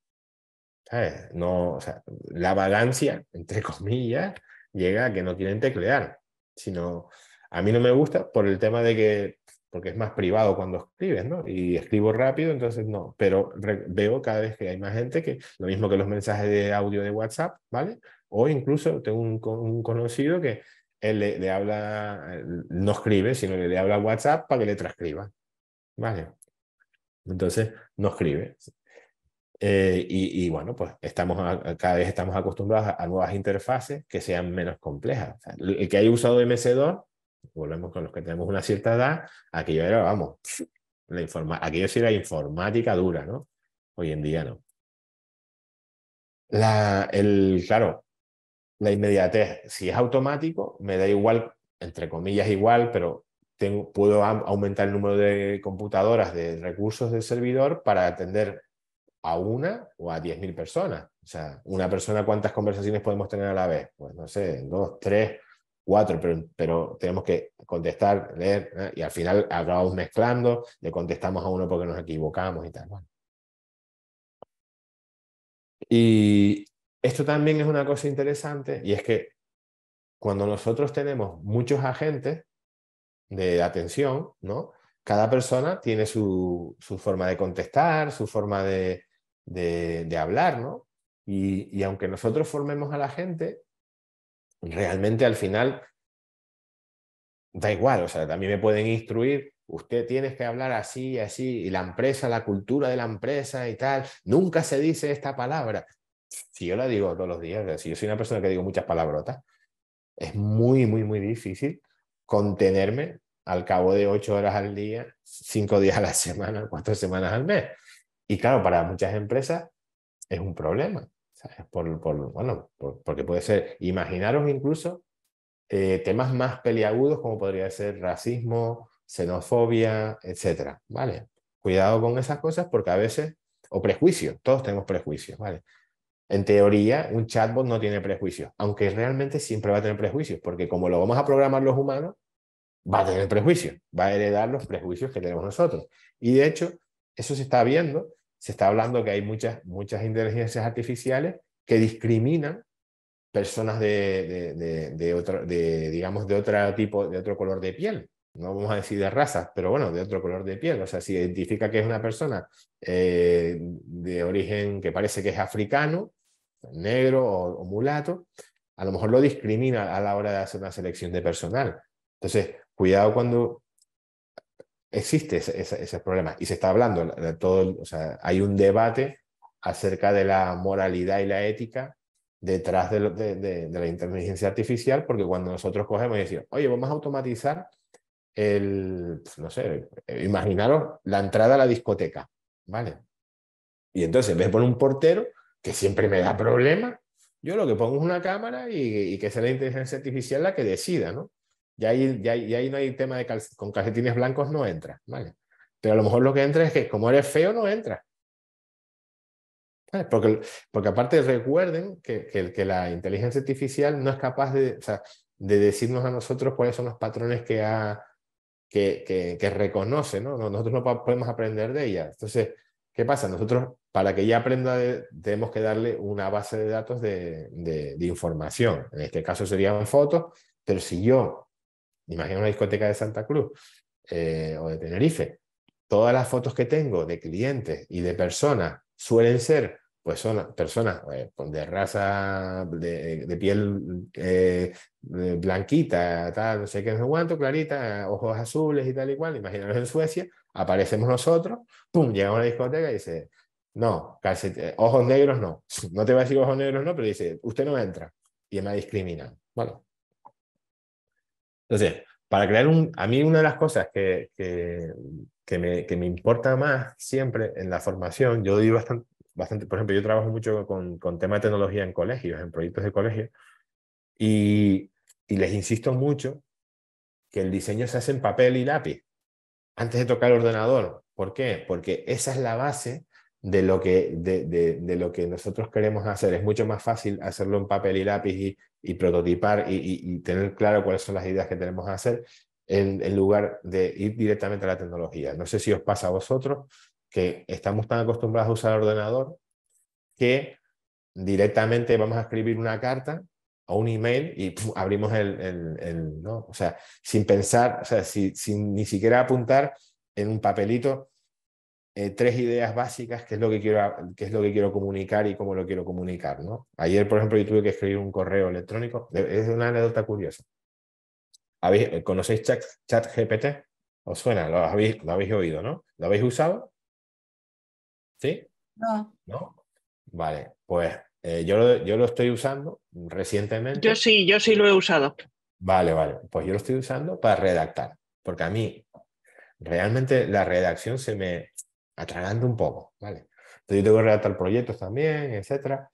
¿Sabes? No, o sea, la vagancia, entre comillas, llega a que no quieren teclear, sino a mí no me gusta por el tema de que porque es más privado cuando escribes, ¿no? Y escribo rápido, entonces no, pero veo cada vez que hay más gente que, lo mismo que los mensajes de audio de WhatsApp, ¿vale? O incluso tengo un, conocido que él le, habla, no escribe, sino que le habla WhatsApp para que le transcriba, ¿vale? Entonces, no escribe. Eh, y, bueno, pues estamos cada vez estamos acostumbrados a, nuevas interfaces que sean menos complejas. el que haya usado MC2 volvemos con los que tenemos una cierta edad, aquello era, vamos, la informa aquello sí era informática dura, ¿no? Hoy en día no. La, el, claro, la inmediatez, si es automático, me da igual, entre comillas igual, pero tengo, puedo aumentar el número de computadoras, de recursos del servidor para atender a una o a 10.000 personas. O sea, una persona, ¿cuántas conversaciones podemos tener a la vez? Pues no sé, dos, tres, cuatro, pero, pero tenemos que contestar, leer, ¿eh? y al final acabamos mezclando, le contestamos a uno porque nos equivocamos y tal. Y esto también es una cosa interesante, y es que cuando nosotros tenemos muchos agentes de atención, ¿no? cada persona tiene su, su forma de contestar, su forma de, de, de hablar, ¿no? Y, y aunque nosotros formemos a la gente, realmente al final da igual, o sea, también me pueden instruir, usted tiene que hablar así y así, y la empresa, la cultura de la empresa y tal, nunca se dice esta palabra. Si yo la digo todos los días, si yo soy una persona que digo muchas palabrotas, es muy, muy, muy difícil contenerme al cabo de ocho horas al día, cinco días a la semana, cuatro semanas al mes. Y claro, para muchas empresas es un problema. Por, bueno, porque puede ser, imaginaros incluso eh, temas más peliagudos como podría ser racismo, xenofobia, etcétera, ¿vale? Cuidado con esas cosas porque a veces, o prejuicios, todos tenemos prejuicios, ¿vale? En teoría, un chatbot no tiene prejuicios, aunque realmente siempre va a tener prejuicios, porque como lo vamos a programar los humanos, va a tener prejuicios, va a heredar los prejuicios que tenemos nosotros. Y de hecho, eso se está viendo se está hablando que hay muchas, muchas inteligencias artificiales que discriminan personas de, de, de, otro, digamos, de otro tipo, de otro color de piel. No vamos a decir de raza, pero bueno, de otro color de piel. O sea, si identifica que es una persona eh, de origen que parece que es africano, negro o mulato, a lo mejor lo discrimina a la hora de hacer una selección de personal. Entonces, cuidado cuando existe ese, problema y se está hablando. de Todo, o sea, hay un debate acerca de la moralidad y la ética detrás de, de, la inteligencia artificial, porque cuando nosotros cogemos y decimos, oye, vamos a automatizar el, pues, no sé, eh, imaginaros la entrada a la discoteca, ¿vale? Y entonces, en vez de poner un portero, que siempre me da problemas, yo lo que pongo es una cámara y, y que sea la inteligencia artificial la que decida, ¿no? Y ahí, ya, ahí no hay tema de con calcetines blancos no entra, ¿vale? Pero a lo mejor lo que entra es que como eres feo no entra. Porque, porque aparte recuerden que, que, que, la inteligencia artificial no es capaz de, de decirnos a nosotros cuáles son los patrones que, ha, que, que, reconoce, ¿no? Nosotros no podemos aprender de ella. Entonces, ¿Qué pasa? Nosotros, para que ella aprenda, tenemos que darle una base de datos de, de, de, información. En este caso serían fotos, pero si yo Imagina una discoteca de Santa Cruz eh, o de Tenerife. Todas las fotos que tengo de clientes y de personas suelen ser pues son personas eh, pues, de raza, de, piel eh, blanquita, tal, no sé qué, no sé cuánto, clarita, ojos azules y tal y cual. Imagínate en Suecia, aparecemos nosotros, pum, llegamos a la discoteca y dice, no, casi, ojos negros no. No te va a decir ojos negros no, pero dice, usted no entra. Y me discriminan. Bueno, entonces, para crear un, a mí una de las cosas que, que, me, importa más siempre en la formación, yo doy bastante, bastante por ejemplo, yo trabajo mucho con, con de tecnología en colegios, en proyectos de colegio, y, les insisto mucho que el diseño se hace en papel y lápiz, antes de tocar el ordenador. ¿Por qué? Porque esa es la base de lo que, de, lo que nosotros queremos hacer. Es mucho más fácil hacerlo en papel y lápiz y, y prototipar y, tener claro cuáles son las ideas que tenemos que hacer en, lugar de ir directamente a la tecnología. No sé si os pasa a vosotros que estamos tan acostumbrados a usar el ordenador que directamente vamos a escribir una carta o un email y abrimos el, el, ¿no? O sea, sin pensar, o sea, sin ni siquiera apuntar en un papelito eh, tres ideas básicas, qué es, lo que quiero, qué es lo que quiero comunicar y cómo lo quiero comunicar. ¿no? Ayer, por ejemplo, yo tuve que escribir un correo electrónico, es una anécdota curiosa. Eh, ¿Conocéis ChatGPT? ¿Os suena? ¿Lo habéis, ¿Lo habéis oído, no? ¿Lo habéis usado? ¿Sí? No. Vale, pues eh, yo, yo lo estoy usando recientemente. Yo sí, yo sí lo he usado. Vale, vale, pues yo lo estoy usando para redactar, porque a mí realmente la redacción se me, atragando un poco, ¿vale? Entonces yo tengo que redactar proyectos también, etcétera.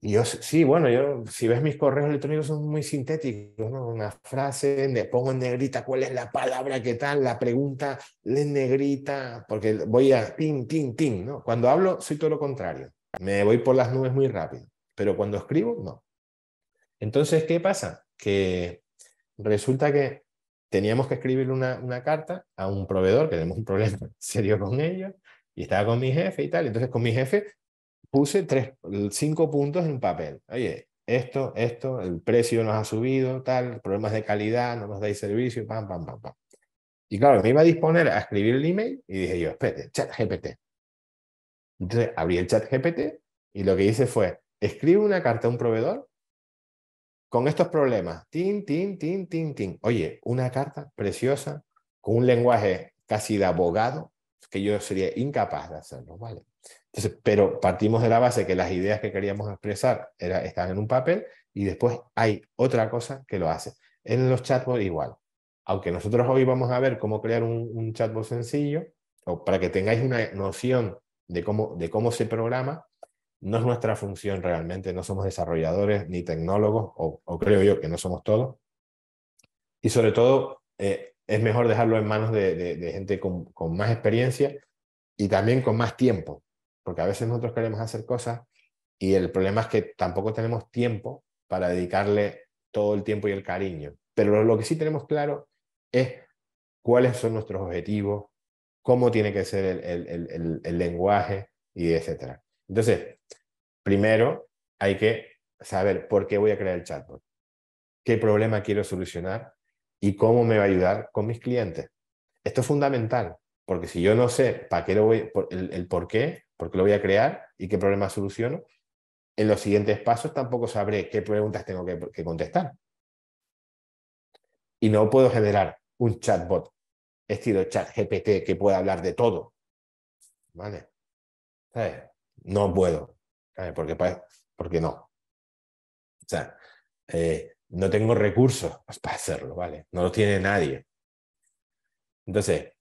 Y yo, sí, bueno, yo, si ves mis correos electrónicos son muy sintéticos, ¿no? Una frase, me pongo en negrita cuál es la palabra qué tal, la pregunta en negrita, porque voy a tin, tin, tin, ¿no? Cuando hablo soy todo lo contrario, me voy por las nubes muy rápido, pero cuando escribo, no. Entonces, ¿qué pasa? Que resulta que teníamos que escribirle una, una carta a un proveedor, que tenemos un problema serio con ellos, y estaba con mi jefe y tal. Entonces, con mi jefe puse tres, cinco puntos en papel. Oye, esto, esto, el precio nos ha subido, tal, problemas de calidad, no nos dais servicio, pam, pam, pam, pam. Y claro, me iba a disponer a escribir el email y dije yo, espérate, chat GPT. Entonces abrí el chat GPT y lo que hice fue, escribe una carta a un proveedor con estos problemas. Tin, tin, tin, tin, tin. Oye, una carta preciosa con un lenguaje casi de abogado que yo sería incapaz de hacerlo, ¿vale? Entonces, pero partimos de la base que las ideas que queríamos expresar era, están en un papel y después hay otra cosa que lo hace. En los chatbots igual. Aunque nosotros hoy vamos a ver cómo crear un, chatbot sencillo, o para que tengáis una noción de cómo se programa, no es nuestra función realmente, no somos desarrolladores ni tecnólogos, o, creo yo que no somos todos. Y sobre todo, eh, es mejor dejarlo en manos de, gente con, más experiencia y también con más tiempo, porque a veces nosotros queremos hacer cosas y el problema es que tampoco tenemos tiempo para dedicarle todo el tiempo y el cariño. Pero lo, que sí tenemos claro es cuáles son nuestros objetivos, cómo tiene que ser el, el lenguaje y etcétera. Entonces, primero hay que saber por qué voy a crear el chatbot, qué problema quiero solucionar y cómo me va a ayudar con mis clientes. Esto es fundamental, porque si yo no sé para qué lo voy, el, por qué, por qué lo voy a crear y qué problema soluciono, en los siguientes pasos tampoco sabré qué preguntas tengo que, contestar. Y no puedo generar un chatbot estilo chat GPT que pueda hablar de todo. ¿Vale? no puedo, porque, porque no. O sea, eh, no tengo recursos para hacerlo, ¿vale? No lo tiene nadie. Entonces,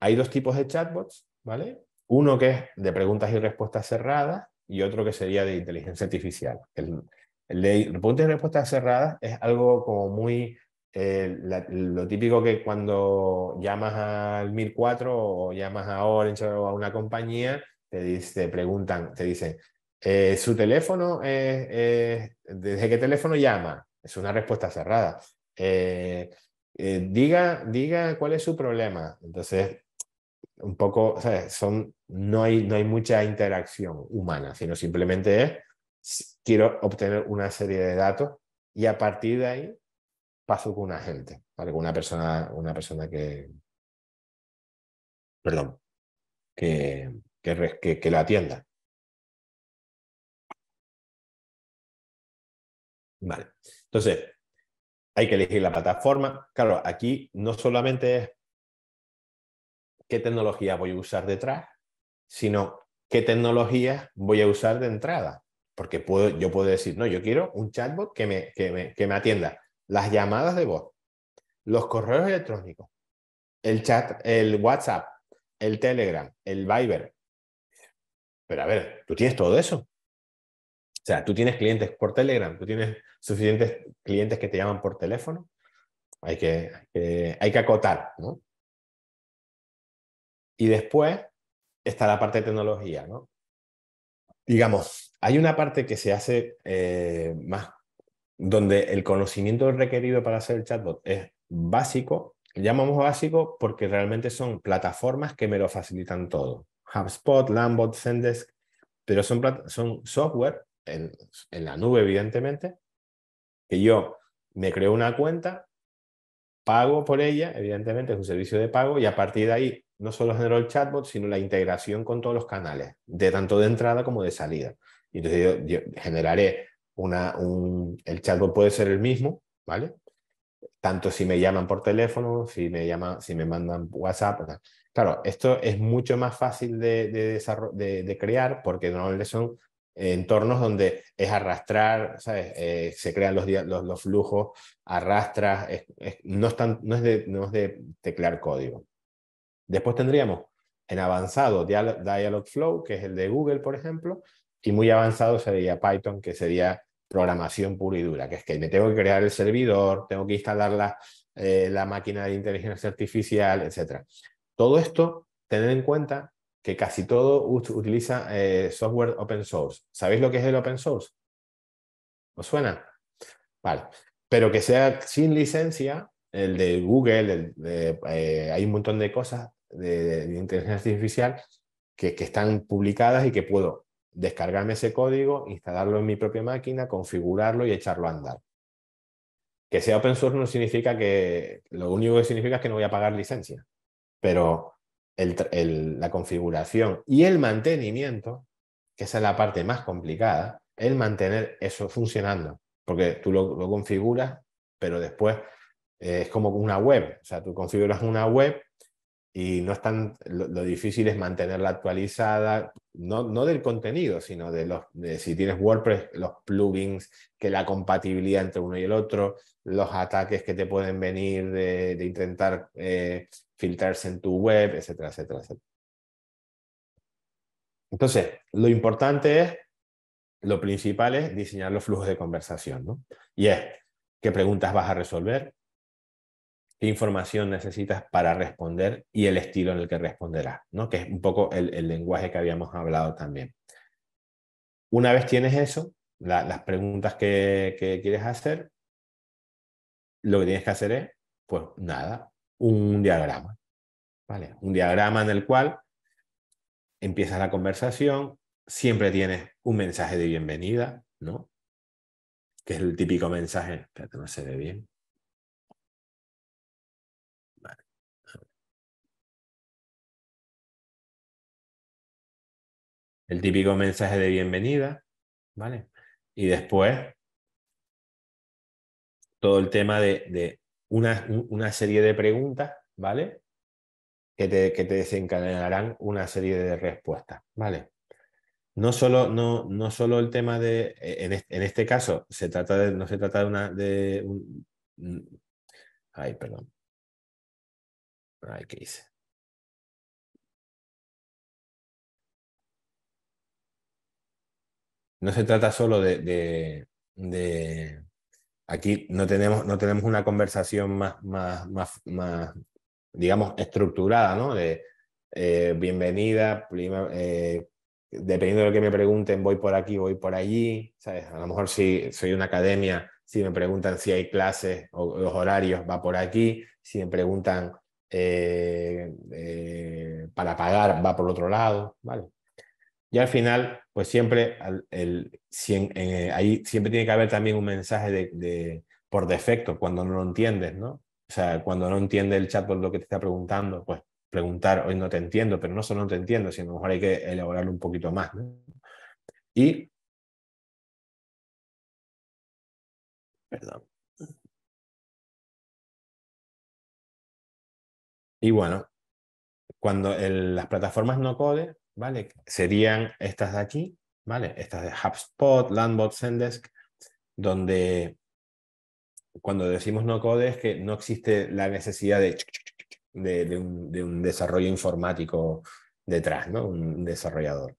hay dos tipos de chatbots, ¿vale? Uno que es de preguntas y respuestas cerradas y otro que sería de inteligencia artificial. El, el de preguntas y respuestas cerradas es algo como muy eh, lo típico que cuando llamas al 1004 o llamas a Orange o a una compañía, te, dice, te preguntan, te dicen, eh, ¿su teléfono desde qué teléfono llama? Es una respuesta cerrada. Eh, diga, diga cuál es su problema. Entonces, un poco, Son, no, hay, no hay mucha interacción humana, sino simplemente es, quiero obtener una serie de datos y a partir de ahí paso con una gente, Con una persona, una persona que. Perdón. Que, la atienda. Vale. Entonces, hay que elegir la plataforma. Claro, aquí no solamente es qué tecnología voy a usar detrás, sino qué tecnología voy a usar de entrada. Porque yo puedo decir, no, yo quiero un chatbot que me atienda las llamadas de voz, los correos electrónicos, el chat, el WhatsApp, el Telegram, el Viber. Pero a ver, tú tienes todo eso. O sea, tú tienes clientes por Telegram, tú tienes suficientes clientes que te llaman por teléfono. Hay que, hay que acotar, ¿no? Y después está la parte de tecnología, ¿no? Digamos, hay una parte que se hace eh, más donde el conocimiento requerido para hacer el chatbot es básico. Llamamos básico porque realmente son plataformas que me lo facilitan todo. HubSpot, Lambot, Zendesk, pero son, son software en, la nube, evidentemente, que yo me creo una cuenta, pago por ella, evidentemente es un servicio de pago, y a partir de ahí no solo genero el chatbot, sino la integración con todos los canales, de tanto de entrada como de salida. Y entonces yo generaré el chatbot puede ser el mismo, ¿vale? Tanto si me llaman por teléfono, si me, llama, si me mandan WhatsApp. Claro, esto es mucho más fácil de, de, crear porque normalmente son entornos donde es arrastrar, ¿sabes? Eh, se crean los, los, flujos, arrastras, no, es no, es de, no teclear código. Después tendríamos en avanzado Dialogflow, Flow, que es el de Google, por ejemplo, y muy avanzado sería Python, que sería programación pura y dura, que es que me tengo que crear el servidor, tengo que instalar la, eh, máquina de inteligencia artificial, etc. Todo esto, tener en cuenta que casi todo utiliza eh, software open source. ¿Sabéis lo que es el open source? ¿Os suena? Vale. Pero que sea sin licencia, el de Google, eh, hay un montón de cosas de, inteligencia artificial que, que, están publicadas y que puedo descargarme ese código, instalarlo en mi propia máquina, configurarlo y echarlo a andar. Que sea open source no significa que, lo único que significa es que no voy a pagar licencia, pero el, la configuración y el mantenimiento, que esa es la parte más complicada, el mantener eso funcionando, porque tú lo, configuras, pero después eh, es como una web, o sea, tú configuras una web y no están, lo, difícil es mantenerla actualizada, no, no del contenido, sino de los, si tienes WordPress, los plugins, que la compatibilidad entre uno y el otro, los ataques que te pueden venir de, intentar eh, filtrarse en tu web, etcétera, etcétera, etcétera. Entonces, lo importante es, lo principal es diseñar los flujos de conversación, ¿no? Y es, ¿qué preguntas vas a resolver? qué información necesitas para responder y el estilo en el que responderás, ¿no? que es un poco el, lenguaje que habíamos hablado también. Una vez tienes eso, las preguntas que, quieres hacer, lo que tienes que hacer es, pues nada, un diagrama. ¿vale? Un diagrama en el cual empiezas la conversación, siempre tienes un mensaje de bienvenida, ¿no? Que es el típico mensaje, espérate, no se ve bien. el típico mensaje de bienvenida, ¿vale? Y después todo el tema de, una, una, serie de preguntas, ¿vale? Que te, que te, desencadenarán una serie de respuestas, ¿vale? No solo, no, no solo el tema de, en este, caso, se trata de, no se trata de una, de un, ay, perdón, ay, ¿qué hice? no se trata solo de, de, de... aquí no tenemos, no tenemos una conversación más, más, más, más digamos, estructurada, ¿no? De eh, bienvenida, eh, dependiendo de lo que me pregunten, voy por aquí, voy por allí, ¿sabes? A lo mejor si soy una academia, si me preguntan si hay clases o los horarios, va por aquí, si me preguntan eh, para pagar, va por otro lado, ¿vale? Y al final, pues siempre, el, eh, ahí siempre tiene que haber también un mensaje de, por defecto cuando no lo entiendes, ¿no? O sea, cuando no entiende el chat por lo que te está preguntando, pues preguntar, hoy no te entiendo, pero no solo no te entiendo, sino a lo mejor hay que elaborarlo un poquito más. Y... Perdón. Y bueno, cuando las plataformas no code, ¿vale? Serían estas de aquí, ¿vale? Estas de HubSpot, Landbot, Sendesk, donde cuando decimos no code es que no existe la necesidad de, de, un, desarrollo informático detrás, ¿no? Un desarrollador.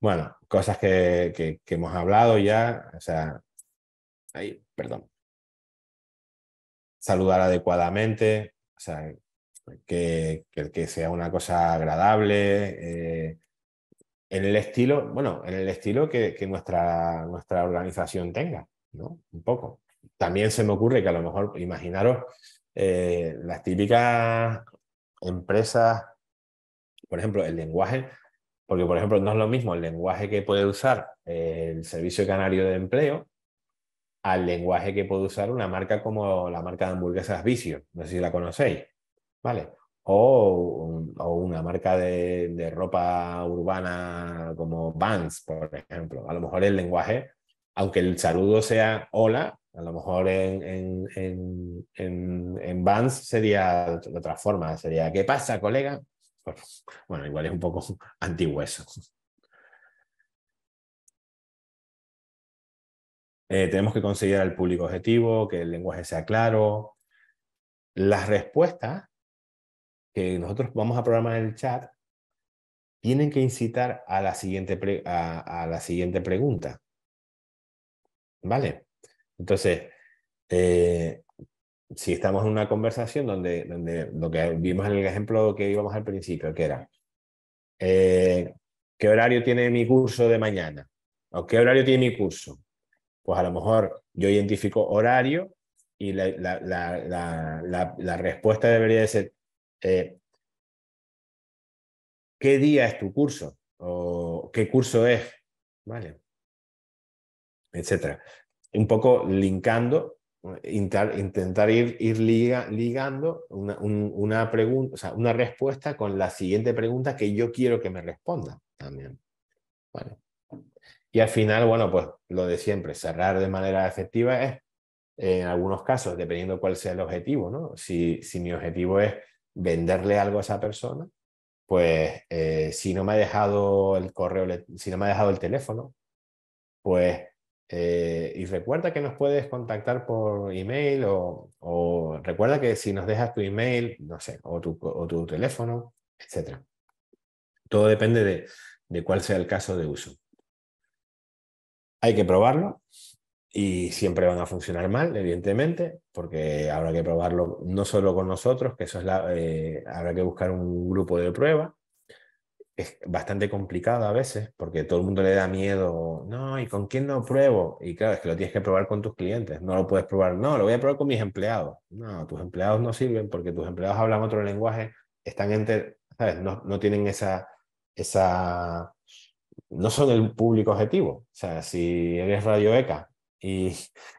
Bueno, cosas que, que hemos hablado ya, o sea, ahí, perdón. Saludar adecuadamente, o sea, que, que, sea una cosa agradable. Eh, en el estilo, bueno, en el estilo que, nuestra, nuestra organización tenga, ¿no? Un poco. También se me ocurre que a lo mejor, imaginaros, eh, las típicas empresas, por ejemplo, el lenguaje, porque por ejemplo no es lo mismo el lenguaje que puede usar eh, el Servicio Canario de Empleo al lenguaje que puede usar una marca como la marca de hamburguesas Vicio, no sé si la conocéis, ¿vale? O, o una marca de, de, ropa urbana como Vans, por ejemplo. A lo mejor el lenguaje, aunque el saludo sea hola, a lo mejor en, en, en, en, en Vans sería de otra forma, sería ¿qué pasa, colega? Pues, bueno, igual es un poco antiguo eso. Eh, tenemos que conseguir al público objetivo, que el lenguaje sea claro. Las respuestas que nosotros vamos a programar en el chat tienen que incitar a la siguiente, la siguiente pregunta. ¿Vale? Entonces, eh, si estamos en una conversación donde, lo que vimos en el ejemplo que íbamos al principio, que era, eh, ¿qué horario tiene mi curso de mañana? ¿O qué horario tiene mi curso? pues a lo mejor yo identifico horario y la, respuesta debería de ser, eh, ¿qué día es tu curso? ¿O qué curso es? ¿Vale? Etcétera. Un poco linkando, intentar ir, ir ligando una, una pregunta, o sea, una respuesta con la siguiente pregunta que yo quiero que me responda también. ¿Vale? Y al final, bueno, pues lo de siempre, cerrar de manera efectiva es, en algunos casos, dependiendo cuál sea el objetivo, ¿no? Si, si mi objetivo es venderle algo a esa persona, pues eh, si no me ha dejado el correo, si no me ha dejado el teléfono, pues, eh, y recuerda que nos puedes contactar por email o, o, recuerda que si nos dejas tu email, no sé, o tu, o teléfono, etc. Todo depende de cuál sea el caso de uso hay que probarlo y siempre van a funcionar mal, evidentemente, porque habrá que probarlo no solo con nosotros, que eso es la, eh, habrá que buscar un grupo de prueba. Es bastante complicado a veces porque todo el mundo le da miedo, no, ¿y con quién no pruebo? Y claro, es que lo tienes que probar con tus clientes, no lo puedes probar, no, lo voy a probar con mis empleados. No, tus empleados no sirven porque tus empleados hablan otro lenguaje, están entre, ¿sabes? No, no tienen esa, esa no son el público objetivo. O sea, si eres Radio ECA y,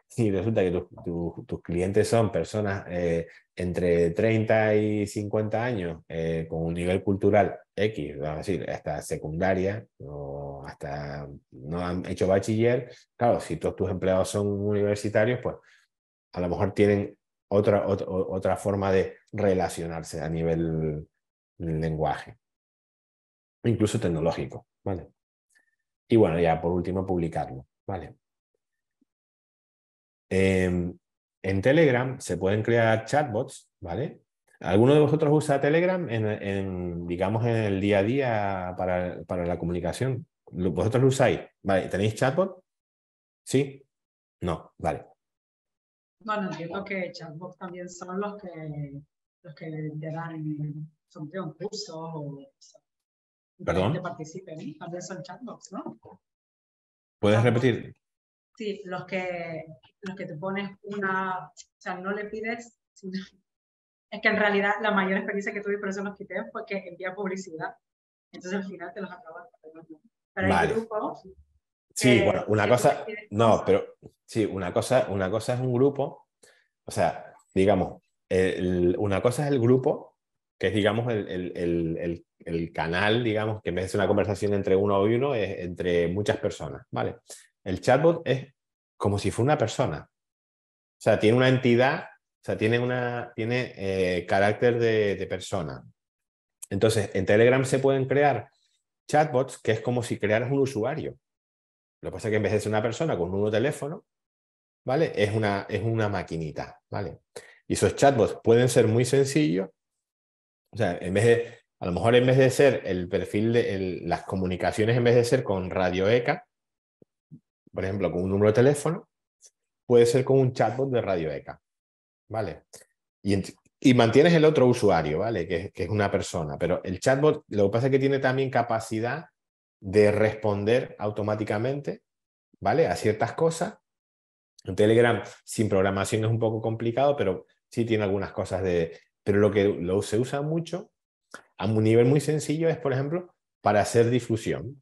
si resulta que tus clientes son personas eh, entre 30 y 50 años eh, con un nivel cultural X, vamos a decir, hasta secundaria o hasta no han hecho bachiller, claro, si todos tus empleados son universitarios, pues a lo mejor tienen otra, otra, otra forma de relacionarse a nivel lenguaje, incluso tecnológico. Vale. Y bueno, ya por último, publicarlo. Vale. Em, en Telegram se pueden crear chatbots, ¿vale? ¿Alguno de vosotros usa Telegram en, digamos, en el día a día para, la comunicación? ¿Vosotros lo usáis? Vale, ¿tenéis chatbot? ¿Sí? No, vale. Bueno, entiendo que chatbots también son los que, los que te dan, son de un curso o Perdón. participen, también son chatbots, ¿no? ¿Puedes repetir? Sí, los que, los que te pones una, o sea, no le pides, es que en realidad la mayor experiencia que tuve, por eso los quité, fue que envía publicidad. Entonces al final te los acabas. Pero vale. grupo Sí, bueno, una cosa, no, pero sí, una cosa, una cosa es un grupo, o sea, digamos, una cosa es el grupo que es, digamos, el, canal, digamos, que en vez de ser una conversación entre uno y uno, es entre muchas personas, ¿vale? El chatbot es como si fuera una persona. O sea, tiene una entidad, o sea, tiene, una, tiene eh, carácter de, persona. Entonces, en Telegram se pueden crear chatbots que es como si crearas un usuario. Lo que pasa es que en vez de ser una persona con un teléfono, ¿vale? Es una, es una maquinita, ¿vale? Y esos chatbots pueden ser muy sencillos o sea, en vez de, a lo mejor en vez de ser el perfil de las comunicaciones, en vez de ser con Radio ECA, por ejemplo, con un número de teléfono, puede ser con un chatbot de Radio ECA. ¿Vale? Y, y mantienes el otro usuario, ¿vale? Que, es una persona, pero el chatbot lo que pasa es que tiene también capacidad de responder automáticamente, ¿vale? A ciertas cosas. Un Telegram sin programación es un poco complicado, pero sí tiene algunas cosas de, pero lo que lo se usa mucho a un nivel muy sencillo es, por ejemplo, para hacer difusión.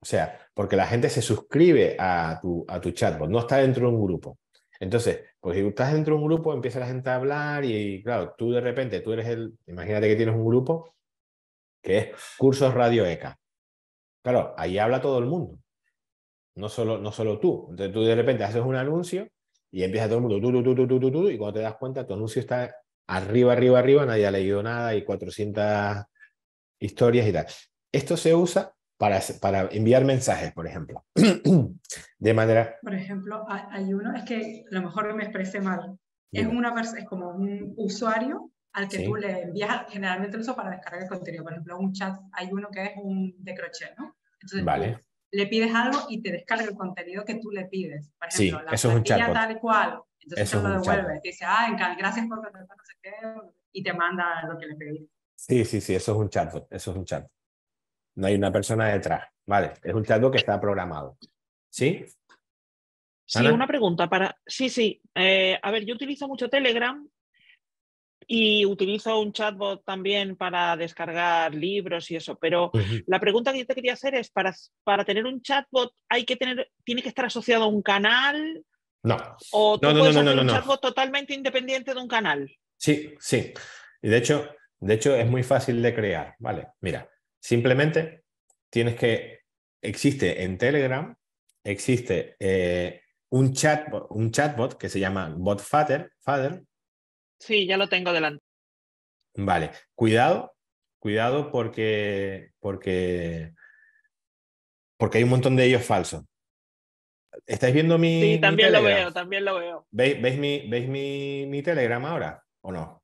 O sea, porque la gente se suscribe a tu, a tu chatbot, no está dentro de un grupo. Entonces, pues si estás dentro de un grupo, empieza la gente a hablar y, claro, tú de repente, tú eres el, imagínate que tienes un grupo que es Cursos Radio ECA. Claro, ahí habla todo el mundo, no solo, no solo tú. Entonces tú de repente haces un anuncio y empieza todo el mundo, tú, tú, tú, tú, tú, tú, y cuando te das cuenta, tu anuncio está arriba, arriba, arriba, nadie ha leído nada, y 400 historias y tal. Esto se usa para, para enviar mensajes, por ejemplo. de manera... Por ejemplo, hay uno, es que a lo mejor me expresé mal. Es, una, es como un usuario al que tú le envías, generalmente lo uso para descargar el contenido. Por ejemplo, un chat, hay uno que es un de crochet, ¿no? Entonces, vale. le pides algo y te descarga el contenido que tú le pides. sí, eso es un tal cual entonces Eso te lo devuelve, dice, ah, gracias por no sé qué, y te manda lo que le pediste. Sí, sí, sí, eso es un chatbot, eso es un chatbot. No hay una persona detrás, ¿vale? Es un chatbot que está programado. ¿Sí? Sí, una pregunta para... Sí, sí. Eh, a ver, yo utilizo mucho Telegram y utilizo un chatbot también para descargar libros y eso, pero la pregunta que yo te quería hacer es, para, para tener un chatbot, ¿hay que tener, ¿tiene que estar asociado a un canal? No. O tú puedes totalmente independiente de un canal. Sí, sí. Y de hecho, de hecho, es muy fácil de crear. Vale, mira, simplemente tienes que. Existe en Telegram, existe eh, un, chatbot, un chatbot que se llama BotFather. Father. Sí, ya lo tengo delante. Vale, cuidado, cuidado porque, porque hay un montón de ellos falsos. ¿Estáis viendo mi.? Sí, también lo veo, también lo veo. ¿Veis, mi, veis Telegram ahora o no?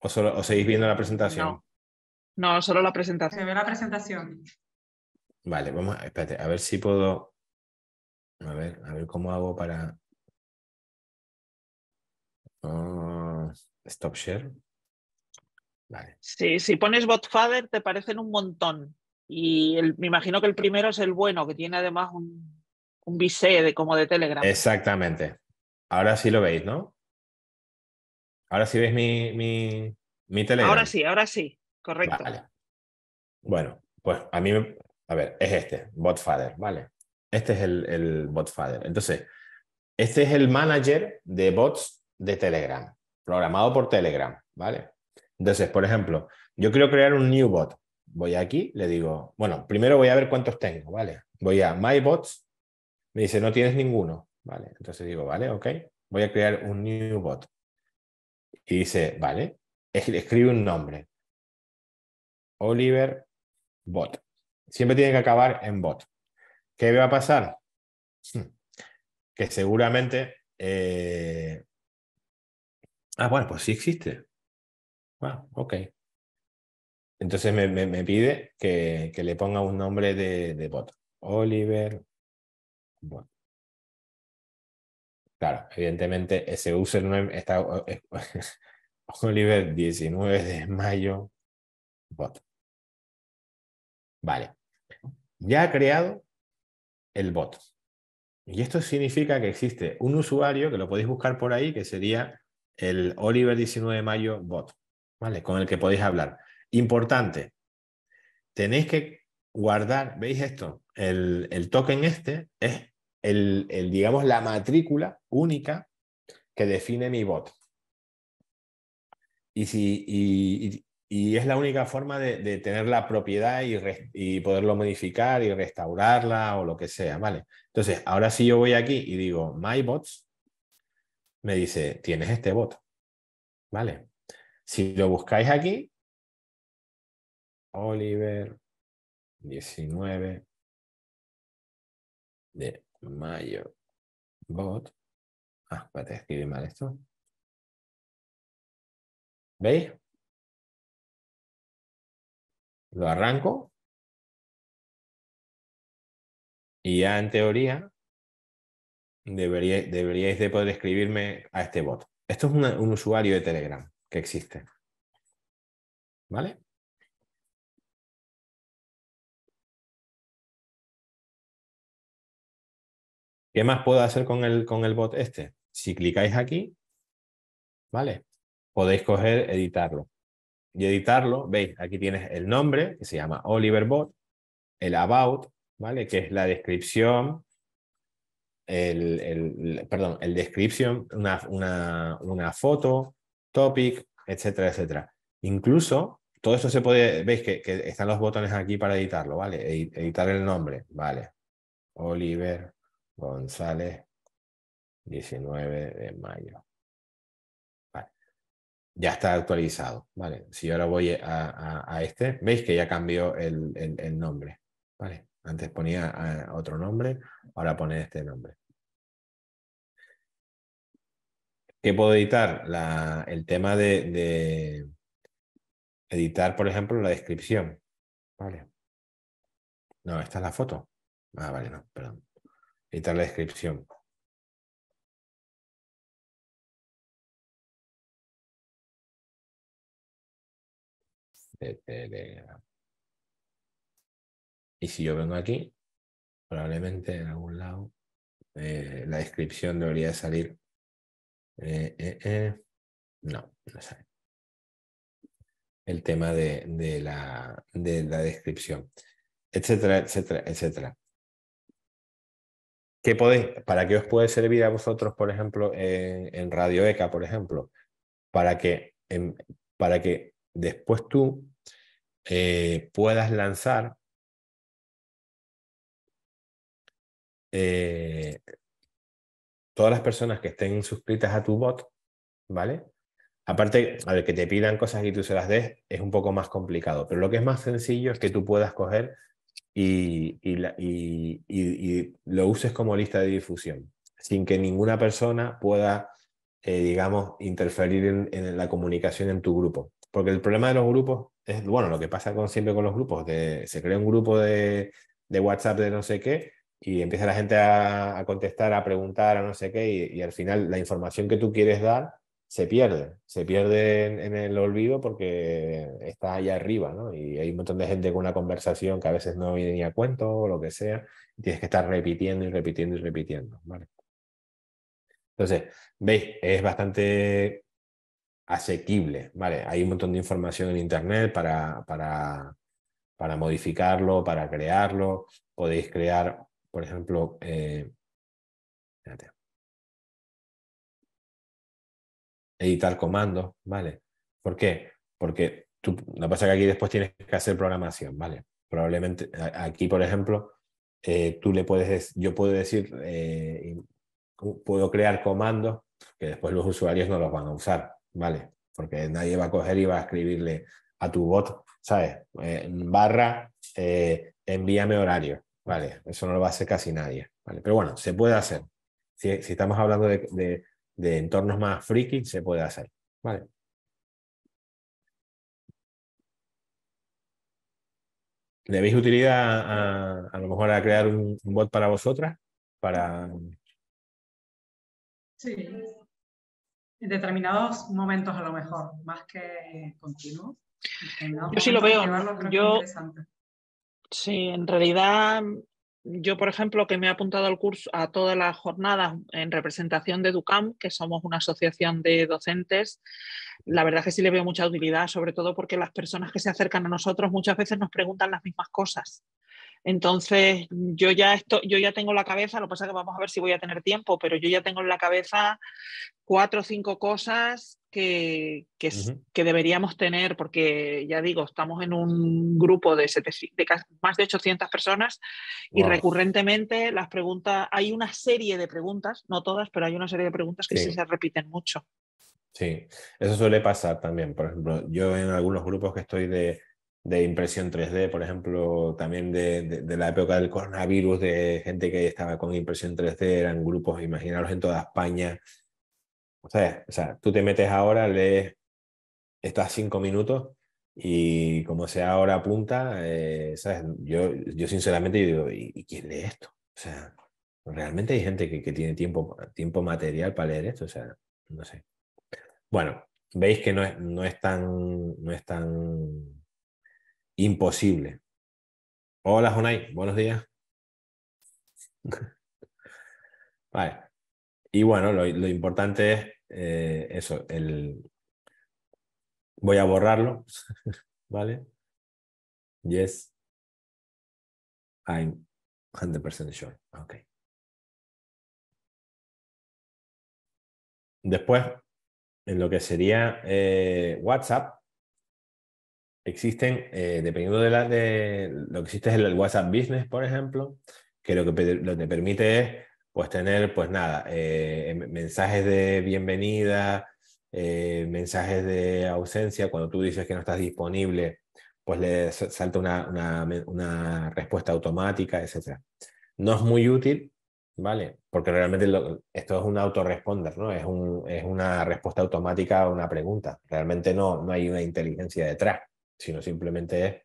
¿O, solo, ¿O seguís viendo la presentación? No, solo la presentación. Se ve la presentación. Vale, vamos, a, espérate, a ver si puedo. A ver, a ver cómo hago para. Ah, stop share. Vale. Sí, si pones Botfather te parecen un montón. Y me imagino que el primero es el bueno, que tiene además un un bisé de, como de Telegram. Exactamente. Ahora sí lo veis, ¿no? Ahora sí veis mi, mi, Telegram. Ahora sí, ahora sí, correcto. Bueno, pues a mí, a ver, es este, father ¿vale? Este es el, el father Entonces, este es el manager de bots de Telegram, programado por Telegram, ¿vale? Entonces, por ejemplo, yo quiero crear un new bot. Voy aquí, le digo, bueno, primero voy a ver cuántos tengo, ¿vale? Voy a My Bots me dice, no tienes ninguno. Vale, entonces digo, vale, ok, voy a crear un new bot. Y dice, vale, escribe un nombre. Oliver Bot. Siempre tiene que acabar en bot. ¿Qué va a pasar? Hmm. Que seguramente... Eh, ah, bueno, pues sí existe. Ah, ok. Entonces me, pide que, le ponga un nombre de, de bot. Oliver Claro, evidentemente ese username está eh, Oliver 19 de mayo. Bot. Vale. Ya ha creado el bot. Y esto significa que existe un usuario que lo podéis buscar por ahí, que sería el Oliver 19 de mayo bot, ¿vale? Con el que podéis hablar. Importante, tenéis que guardar, ¿veis esto? El, el token este es el, digamos, la matrícula única que define mi bot. Y, si, es la única forma de, tener la propiedad y, poderlo modificar y restaurarla o lo que sea, ¿vale? Entonces, ahora si yo voy aquí y digo my bots, me dice, tienes este bot, ¿vale? Si lo buscáis aquí, Oliver 19 Mayor bot. Ah, espérate, escribí mal esto. ¿Veis? Lo arranco. Y ya en teoría deberíais, de poder escribirme a este bot. Esto es un usuario de Telegram que existe. ¿Vale? ¿Qué más puedo hacer con el, con el bot este? Si clicáis aquí, ¿vale? Podéis coger, editarlo. Y editarlo, veis, aquí tienes el nombre, que se llama Oliver Bot, el About, ¿vale? Que es la descripción, el, perdón, el description, una, foto, topic, etcétera, etcétera. Incluso todo eso se puede, veis que, que, están los botones aquí para editarlo, ¿vale? Editar el nombre, ¿vale? Oliver González, 19 de mayo. Vale. Ya está actualizado. Vale. Si ahora voy a, este, veis que ya cambió el, nombre. Vale. Antes ponía otro nombre, ahora pone este nombre. ¿Qué puedo editar? el tema de, editar, por ejemplo, la descripción. Vale. No, esta es la foto. Ah, vale, no, perdón. Quitar la descripción. Y si yo vengo aquí, probablemente en algún lado, eh, la descripción debería salir. Eh, eh, no, no sale. El tema de la descripción, etcétera, etcétera, etcétera. ¿Para qué os puede servir a vosotros, por ejemplo, en, Radio ECA, por ejemplo? Para que, em, para que después tú eh, puedas lanzar eh, todas las personas que estén suscritas a tu bot, ¿vale? Aparte, a ver, que te pidan cosas y tú se las des es un poco más complicado, pero lo que es más sencillo es que tú puedas coger y, lo uses como lista de difusión, sin que ninguna persona pueda, eh, digamos, interferir en, la comunicación en tu grupo. Porque el problema de los grupos es, bueno, lo que pasa con, siempre con los grupos, de, se crea un grupo de, WhatsApp de no sé qué y empieza la gente a, a contestar, a preguntar, a no sé qué, y, al final la información que tú quieres dar se pierde, se pierde en el olvido porque está allá arriba, ¿no? Y hay un montón de gente con una conversación que a veces no viene ni a cuento o lo que sea, y tienes que estar repitiendo y repitiendo y repitiendo, ¿vale? Entonces, veis, es bastante asequible, ¿vale? Hay un montón de información en Internet para, para, para modificarlo, para crearlo. Podéis crear, por ejemplo, eh, editar comandos, ¿vale? ¿Por qué? Porque tú, lo que pasa es que aquí después tienes que hacer programación, ¿vale? Probablemente aquí, por ejemplo, eh, tú le puedes, yo puedo decir, eh, puedo crear comandos que después los usuarios no los van a usar, ¿vale? Porque nadie va a coger y va a escribirle a tu bot, ¿sabes? Eh, barra, envíame horario, ¿vale? Eso no lo va a hacer casi nadie, ¿vale? Pero bueno, se puede hacer. Si, estamos hablando de de entornos más freaky se puede hacer. Vale. ¿Le veis utilidad a, lo mejor a crear un, bot para vosotras? Para... Sí. En determinados momentos a lo mejor, más que continuo. Yo sí lo veo. Yo, sí, en realidad yo, por ejemplo, que me he apuntado al curso a todas las jornadas en representación de Ducam, que somos una asociación de docentes, la verdad que sí le veo mucha utilidad, sobre todo porque las personas que se acercan a nosotros muchas veces nos preguntan las mismas cosas. Entonces, yo ya, esto yo ya tengo la cabeza, lo que pasa es que vamos a ver si voy a tener tiempo, pero yo ya tengo en la cabeza cuatro o cinco cosas que, que, deberíamos tener, porque ya digo, estamos en un grupo de, más de 800 personas y recurrentemente las preguntas, hay una serie de preguntas, no todas, pero hay una serie de preguntas que sí se repiten mucho. Sí, eso suele pasar también. Por ejemplo, yo en algunos grupos que estoy de, de impresión 3D, por ejemplo, también de, de, la época del coronavirus, de gente que estaba con impresión 3D, eran grupos, imaginaros, en toda España. O sea, o sea tú te metes ahora, lees estas cinco minutos y como sea ahora punta, eh, ¿sabes? Yo, yo sinceramente digo, ¿y, ¿y, quién lee esto? O sea, realmente hay gente que, que tiene tiempo, tiempo material para leer esto, o sea, no sé. Bueno, veis que no es, no es tan... No es tan Imposible. Hola, Jonay, buenos días. vale. Y bueno, lo, importante es eh, eso, voy a borrarlo, ¿vale? Yes, I'm 100% sure. Ok. Después, en lo que sería eh, WhatsApp, existen, eh, dependiendo de, lo que existe es el WhatsApp Business, por ejemplo, que lo que te permite es pues, tener, pues nada, eh, em, mensajes de bienvenida, eh, mensajes de ausencia, cuando tú dices que no estás disponible, pues le salta una, una, respuesta automática, etc. No es muy útil, ¿vale? Porque realmente esto es un autoresponder, ¿no? Es, un, es, una respuesta automática a una pregunta. Realmente no, no hay una inteligencia detrás sino simplemente es...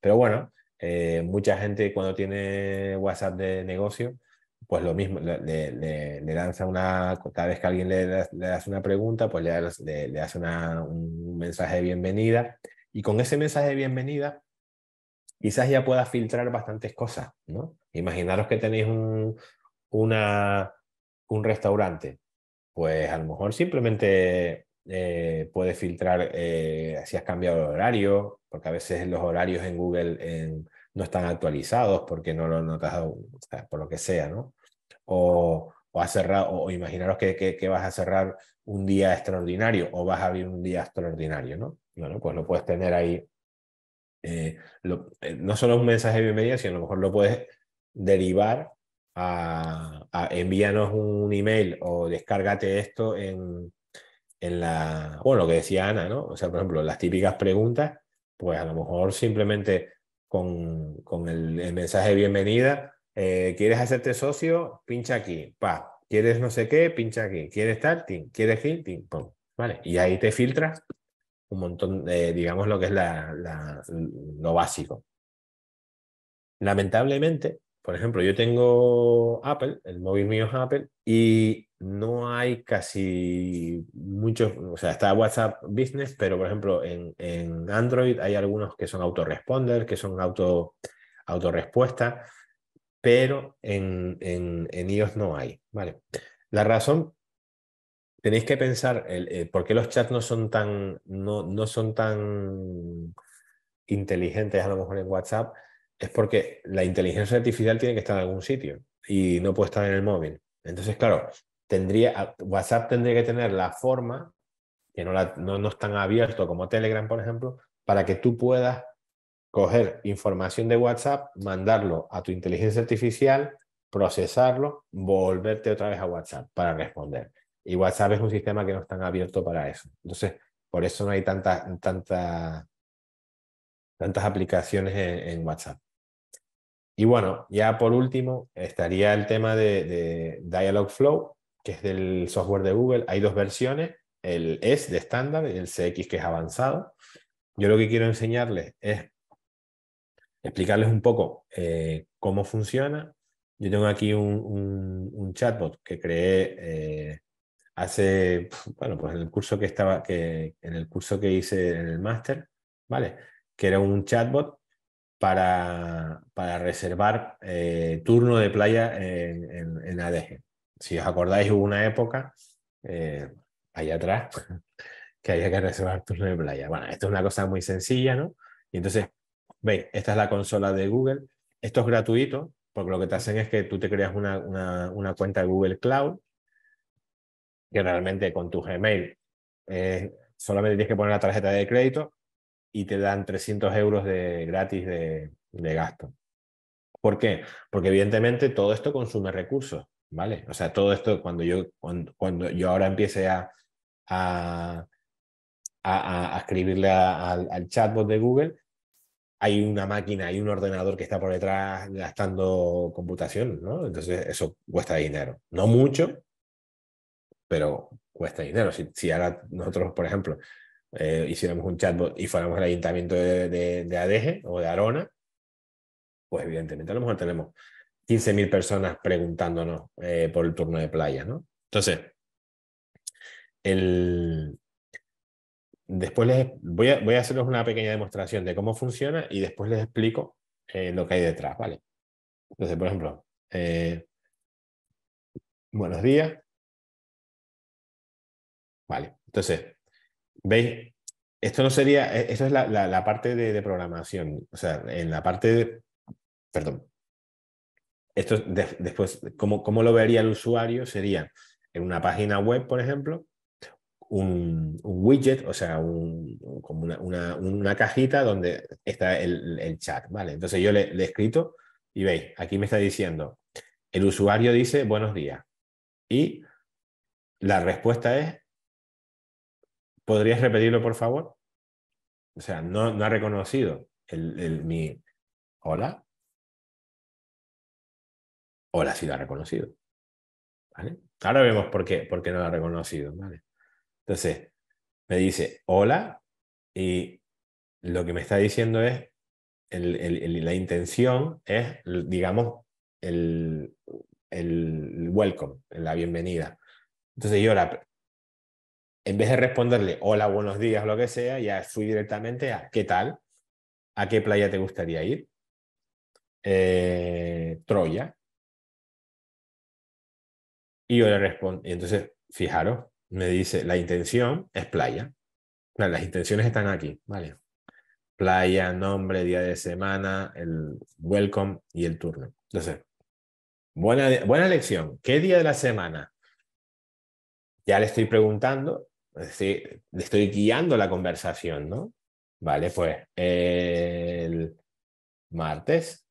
Pero bueno, eh, mucha gente cuando tiene WhatsApp de negocio, pues lo mismo, le, le, lanza una, cada vez que alguien le, hace una pregunta, pues le, hace una, un mensaje de bienvenida. Y con ese mensaje de bienvenida, quizás ya pueda filtrar bastantes cosas, ¿no? Imaginaros que tenéis un, una, un restaurante, pues a lo mejor simplemente eh, puede filtrar eh, si has cambiado el horario, porque a veces los horarios en Google no están actualizados porque no lo notas por lo que sea, ¿no? O, o, o, imaginaros que, que, vas a cerrar un día extraordinario o vas a abrir un día extraordinario, ¿no? Bueno, pues lo puedes tener ahí. Eh, eh, no solo un mensaje de bienvenida, sino a lo mejor lo puedes derivar a, envíanos un email o descárgate esto en, en la, bueno, lo que decía Ana, ¿no? O sea, por ejemplo, las típicas preguntas, pues a lo mejor simplemente con, el, mensaje de bienvenida, eh, ¿quieres hacerte socio? Pincha aquí, pa. ¿Quieres no sé qué? Pincha aquí. ¿Quieres tal? ¿Quieres ir, Vale. Y ahí te filtras un montón digamos, lo que es la, la, lo básico. Lamentablemente, por ejemplo, yo tengo Apple, el móvil mío es Apple, y no hay casi muchos, o sea, está WhatsApp Business, pero por ejemplo en, Android hay algunos que son autoresponder, que son auto, pero en, en, iOS no hay, ¿vale? La razón, tenéis que pensar eh, por qué los chats no son tan, no, no son tan inteligentes a lo mejor en WhatsApp, es porque la inteligencia artificial tiene que estar en algún sitio y no puede estar en el móvil. Entonces, claro, WhatsApp tendría que tener la forma, que no, no, no es tan abierto como Telegram, por ejemplo, para que tú puedas coger información de WhatsApp, mandarlo a tu inteligencia artificial, procesarlo, volverte otra vez a WhatsApp para responder. Y WhatsApp es un sistema que no es tan abierto para eso. Entonces, por eso no hay tantas, aplicaciones en WhatsApp. Y bueno, ya por último estaría el tema de, de Dialogflow, que es del software de Google. Hay dos versiones, el S de estándar y el CX que es avanzado. Yo lo que quiero enseñarles es explicarles un poco eh, cómo funciona. Yo tengo aquí un, un, chatbot que creé eh, hace, bueno, pues el curso que estaba, que, en el curso que hice en el máster, ¿vale? Que era un chatbot para, para reservar eh, turno de playa en, en, ADG. Si os acordáis, hubo una época eh, allá atrás que había que reservar turno de playa. Bueno, esto es una cosa muy sencilla, ¿no? Y entonces, veis, esta es la consola de Google. Esto es gratuito, porque lo que te hacen es que tú te creas una, una, cuenta de Google Cloud, que realmente con tu Gmail eh, solamente tienes que poner la tarjeta de crédito y te dan 300 euros de, gratis de, gasto. ¿Por qué? Porque evidentemente todo esto consume recursos, ¿vale? O sea, todo esto cuando yo, cuando, yo ahora empiece a, a, escribirle al, chatbot de Google, hay una máquina, hay un ordenador que está por detrás gastando computación, ¿no? Entonces eso cuesta dinero. No mucho, pero cuesta dinero. Si, si ahora nosotros, por ejemplo, eh, hiciéramos un chatbot y fuéramos al ayuntamiento de, de, Adeje o de Arona, pues evidentemente a lo mejor tenemos 15.000 personas preguntándonos eh, por el turno de playa, ¿no? Entonces, después les voy a, voy hacerles una pequeña demostración de cómo funciona y después les explico eh, lo que hay detrás, ¿vale? Entonces, por ejemplo, buenos días. Vale, entonces, ¿Veis? Esto no sería, e, esto es la, parte de, programación, o sea, en la parte de, perdón, esto después, ¿cómo, ¿cómo lo vería el usuario? Sería en una página web, por ejemplo, un, widget, o sea, un, como una, cajita donde está el, chat, ¿vale? Entonces yo le, he escrito y veis, aquí me está diciendo, el usuario dice buenos días y la respuesta es ¿Podrías repetirlo, por favor? O sea, no, ha reconocido el, mi... ¿Hola? Hola sí lo ha reconocido. Ahora vemos por qué, por no lo ha reconocido. ¿vale? Entonces, me dice hola y lo que me está diciendo es, la intención es, digamos, el, el welcome, la bienvenida. Entonces yo la, en vez de responderle hola, buenos días, lo que sea, ya fui directamente a qué tal, a qué playa te gustaría ir. Eh, Troya. Y yo le respondo, y entonces, fijaros, me dice, la intención es playa. las intenciones están aquí, ¿vale? Playa, nombre, día de semana, el welcome y el turno. Entonces, buena, buena elección. ¿Qué día de la semana? Ya le estoy preguntando le estoy guiando la conversación, ¿no? Vale, pues el martes.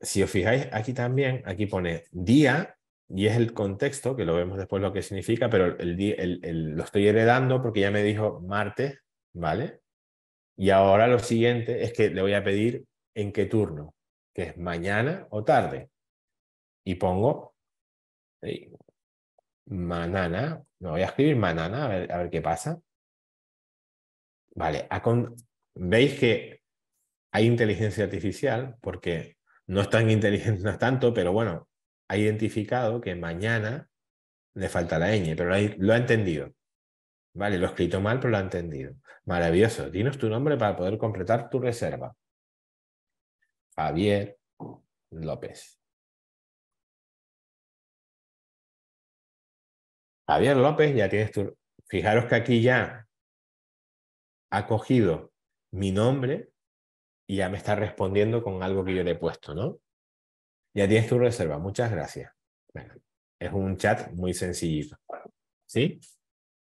Si os fijáis, aquí también, aquí pone día y es el contexto, que lo vemos después lo que significa, pero lo estoy heredando porque ya me dijo martes, ¿vale? Y ahora lo siguiente es que le voy a pedir en qué turno, que es mañana o tarde. Y pongo, Manana. me voy a escribir Manana, a ver, qué pasa. Vale, veis que hay inteligencia artificial porque no es tan inteligente, no tanto, pero bueno, ha identificado que mañana le falta la ñ, pero lo ha entendido. Vale, lo he escrito mal, pero lo ha entendido. Maravilloso. Dinos tu nombre para poder completar tu reserva. Javier López. Javier López, ya tienes tu... Fijaros que aquí ya ha cogido mi nombre y ya me está respondiendo con algo que yo le he puesto, ¿no? Ya tienes tu reserva, muchas gracias. Es un chat muy sencillito. ¿Sí?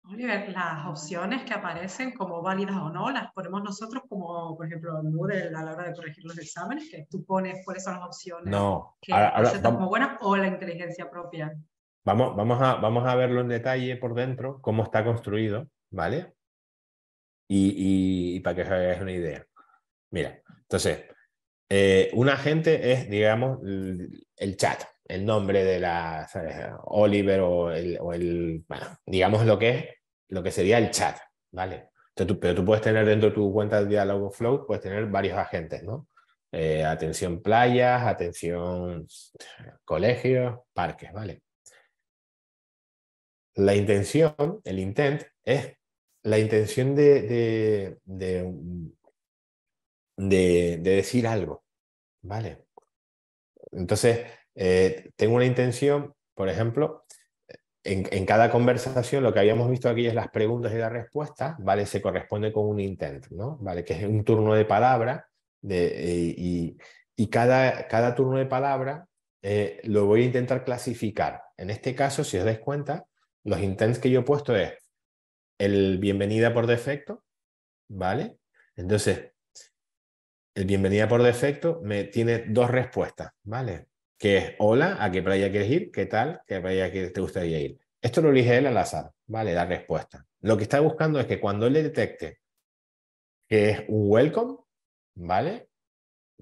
Oliver, las opciones que aparecen como válidas o no, las ponemos nosotros como, por ejemplo, en Moodle a la hora de corregir los exámenes, que tú pones cuáles son las opciones no, que ahora, se como buenas o la inteligencia propia. Vamos, a, vamos a verlo en detalle por dentro, cómo está construido, ¿vale? Y, para que os hagáis una idea. Mira, entonces, eh, un agente es, digamos, el, chat, el nombre de la Oliver o el, bueno, digamos lo que es, lo que sería el chat, ¿vale? pero tú puedes tener dentro de tu cuenta de diálogo flow, puedes tener varios agentes, ¿no? Eh, atención playas, atención colegios, parques, ¿vale? la intención, el intent, es la intención de, de, decir algo, ¿vale? Entonces, eh, tengo una intención, por ejemplo, en, cada conversación lo que habíamos visto aquí es las preguntas y las respuestas, ¿vale? Se corresponde con un intent, ¿no? ¿Vale? Que es un turno de palabra eh, y, cada, cada turno de palabra eh, lo voy a intentar clasificar. En este caso, si os dais cuenta, los intents que yo he puesto es el bienvenida por defecto, ¿vale? Entonces, el bienvenida por defecto me tiene dos respuestas, ¿vale? Que es hola, ¿a qué playa quieres ir? ¿Qué tal? ¿Qué playa te gustaría ir? Esto lo elige él al azar, ¿vale? La respuesta. Lo que está buscando es que cuando él le detecte que es un welcome, ¿vale?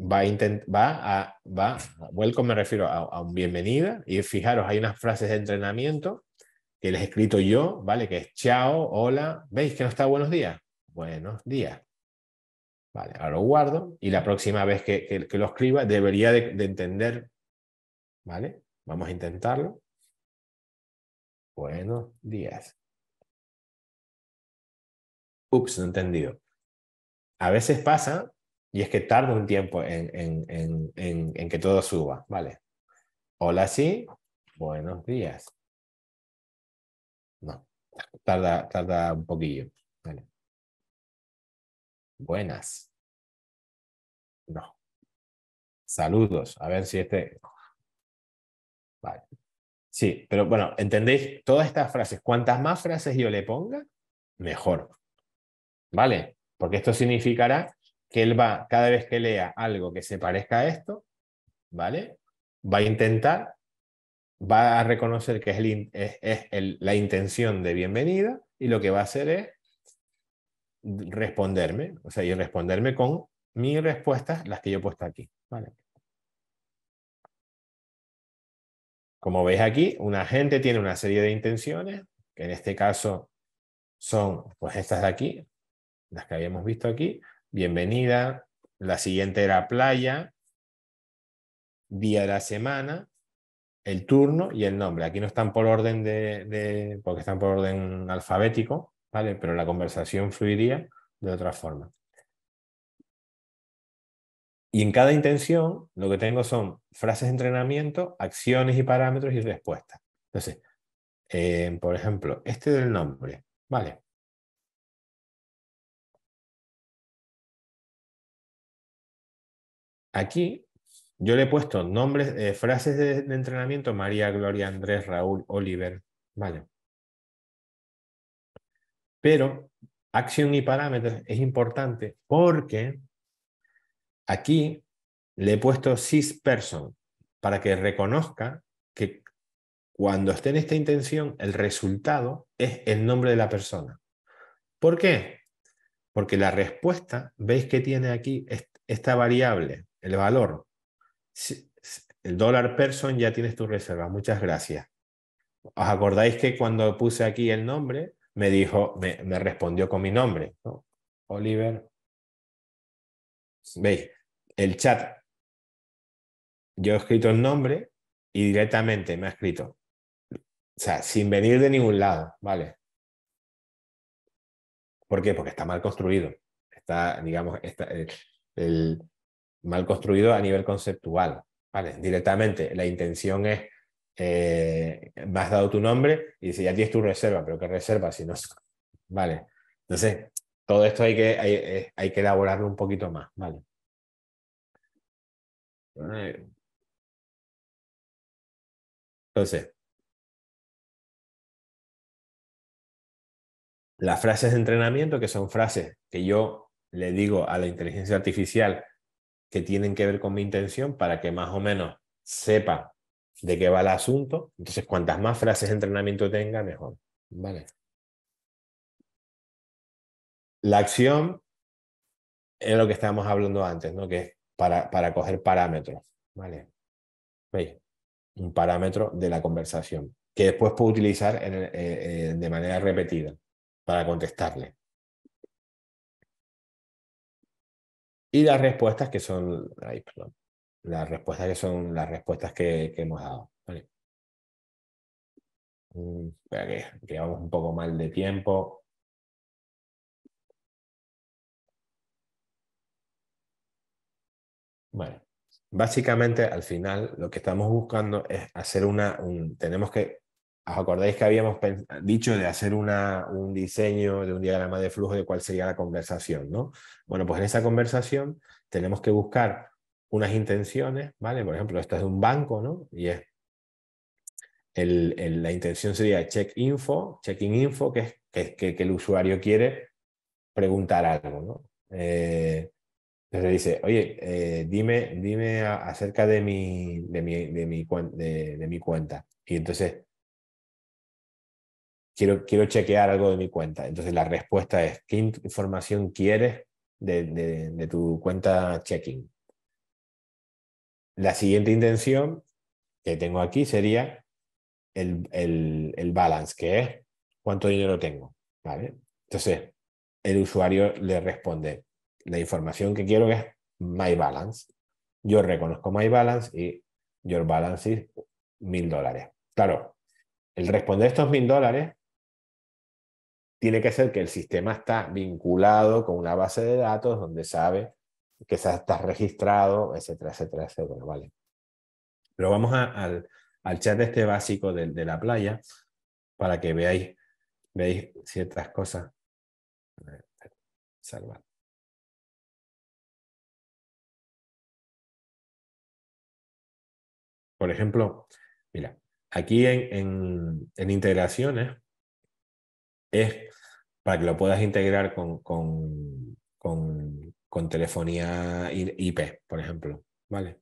Va a, va a, va welcome me refiero a, a un bienvenida y fijaros, hay unas frases de entrenamiento que les he escrito yo, ¿vale? Que es chao, hola, ¿veis que no está buenos días? Buenos días. Vale, ahora lo guardo y la próxima vez que, lo escriba debería de, entender, ¿vale? Vamos a intentarlo. Buenos días. Ups, no he entendido. A veces pasa y es que tarda un tiempo en, en, en, en que todo suba, ¿vale? Hola, sí. Buenos días tarda, tarda un poquillo. Buenas. No. Saludos. A ver si este. Vale. Sí, pero bueno, ¿entendéis todas estas frases? Cuantas más frases yo le ponga, mejor. ¿Vale? Porque esto significará que él va, cada vez que lea algo que se parezca a esto, ¿vale? Va a intentar va a reconocer que es, es, la intención de bienvenida y lo que va a hacer es responderme, o sea, y responderme con mis respuestas, las que yo he puesto aquí. Como veis aquí, una gente tiene una serie de intenciones, que en este caso son pues estas de aquí, las que habíamos visto aquí, bienvenida, la siguiente era playa, día de la semana, el turno y el nombre. Aquí no están por orden de, porque están por orden alfabético, ¿vale? Pero la conversación fluiría de otra forma. Y en cada intención lo que tengo son frases de entrenamiento, acciones y parámetros y respuestas. Entonces, eh, por ejemplo, este del nombre, ¿vale? Aquí yo le he puesto nombres, eh, frases de, entrenamiento, María, Gloria, Andrés, Raúl, Oliver, vale. Pero acción y parámetros es importante porque aquí le he puesto six person para que reconozca que cuando esté en esta intención, el resultado es el nombre de la persona. ¿Por qué? Porque la respuesta, veis que tiene aquí esta variable, el valor, el dólar person ya tienes tu reserva. muchas gracias. ¿Os acordáis que cuando puse aquí el nombre, me dijo, me, respondió con mi nombre? Oliver. ¿Veis? El chat. Yo he escrito el nombre y directamente me ha escrito. O sea, sin venir de ningún lado, ¿vale? ¿Por qué? Porque está mal construido. Está, digamos, está, eh, el mal construido a nivel conceptual. ¿vale? Directamente, la intención es, eh, me has dado tu nombre y dice, ya tienes tu reserva, pero ¿qué reserva si no? Vale. Entonces, todo esto hay que, eh, hay que elaborarlo un poquito más. Vale. Entonces, las frases de entrenamiento, que son frases que yo le digo a la inteligencia artificial que tienen que ver con mi intención para que más o menos sepa de qué va el asunto. Entonces, cuantas más frases de entrenamiento tenga, mejor. Vale. La acción es lo que estábamos hablando antes, ¿no? Que es para, para coger parámetros. Vale. Un parámetro de la conversación que después puedo utilizar eh, eh, de manera repetida para contestarle. Y las respuestas que son, las respuestas que son las respuestas que, hemos dado. Vale. Mm, espera que, llevamos un poco mal de tiempo. Bueno, básicamente al final lo que estamos buscando es hacer una, tenemos que ¿Os acordáis que habíamos dicho de hacer una, un diseño de un diagrama de flujo de cuál sería la conversación? ¿no? Bueno, pues en esa conversación tenemos que buscar unas intenciones, ¿vale? Por ejemplo, esta es de un banco, ¿no? Y es la intención sería check info, checking info, que es que, el usuario quiere preguntar algo, ¿no? Eh, entonces dice, oye, eh, dime, dime acerca de mi, de mi, de mi cuenta. Y entonces quiero, quiero chequear algo de mi cuenta. Entonces la respuesta es, ¿qué información quieres de, tu cuenta checking? La siguiente intención que tengo aquí sería el, balance, que es cuánto dinero tengo. ¿vale? Entonces, el usuario le responde, la información que quiero es my balance. Yo reconozco my balance y your balance is mil dólares. Claro, el responder estos mil dólares tiene que ser que el sistema está vinculado con una base de datos donde sabe que está registrado, etcétera, etcétera, etcétera, ¿vale? Pero vamos al, al, chat este básico de, la playa para que veáis, veáis ciertas cosas. Salvar. Por ejemplo, mira, aquí en, en integraciones es para que lo puedas integrar con, con, telefonía IP, por ejemplo. ¿vale?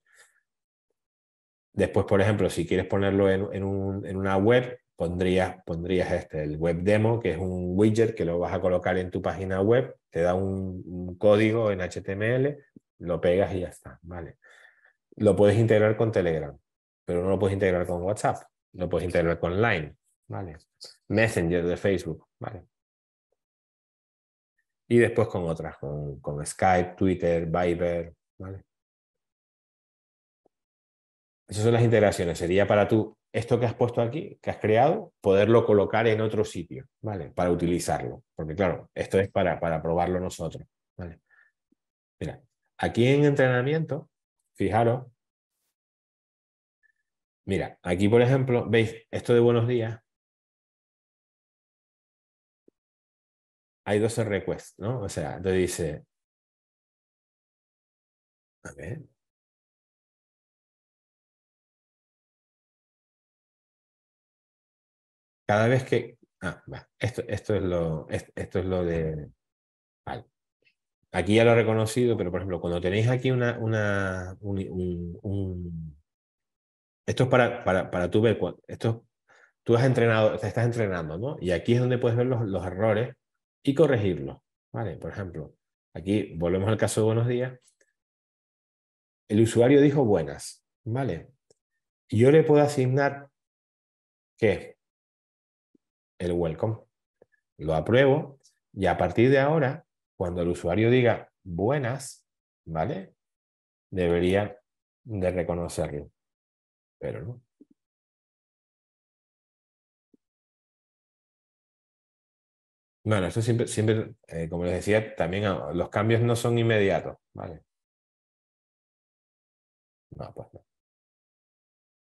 Después, por ejemplo, si quieres ponerlo en, una web, pondrías, pondrías este, el web demo, que es un widget que lo vas a colocar en tu página web, te da un, código en HTML, lo pegas y ya está, ¿vale? Lo puedes integrar con Telegram, pero no lo puedes integrar con WhatsApp, lo puedes integrar con Line, ¿vale? Messenger de Facebook, ¿vale? y después con otras, con, Skype, Twitter, Viber, ¿vale? Esas son las integraciones. Sería para tú, esto que has puesto aquí, que has creado, poderlo colocar en otro sitio, ¿vale? Para utilizarlo. Porque claro, esto es para, para probarlo nosotros, ¿vale? Mira, aquí en entrenamiento, fijaros. Mira, aquí por ejemplo, veis esto de buenos días, hay 12 requests, ¿no? O sea, te dice, a Cada vez que... Ah, va. Esto, es lo, esto es lo de... Aquí ya lo he reconocido, pero por ejemplo, cuando tenéis aquí una... una Esto es para, para, tú ver... Esto, tú has entrenado, te estás entrenando, ¿no? Y aquí es donde puedes ver los errores y corregirlo. ¿Vale? Por ejemplo, aquí volvemos al caso de buenos días. El usuario dijo buenas, ¿vale? Yo le puedo asignar que el welcome lo apruebo y a partir de ahora, cuando el usuario diga buenas, ¿vale? Debería de reconocerlo, pero no. Bueno, esto siempre, eh, como les decía, también ah, los cambios no son inmediatos, ¿vale? No, pues no.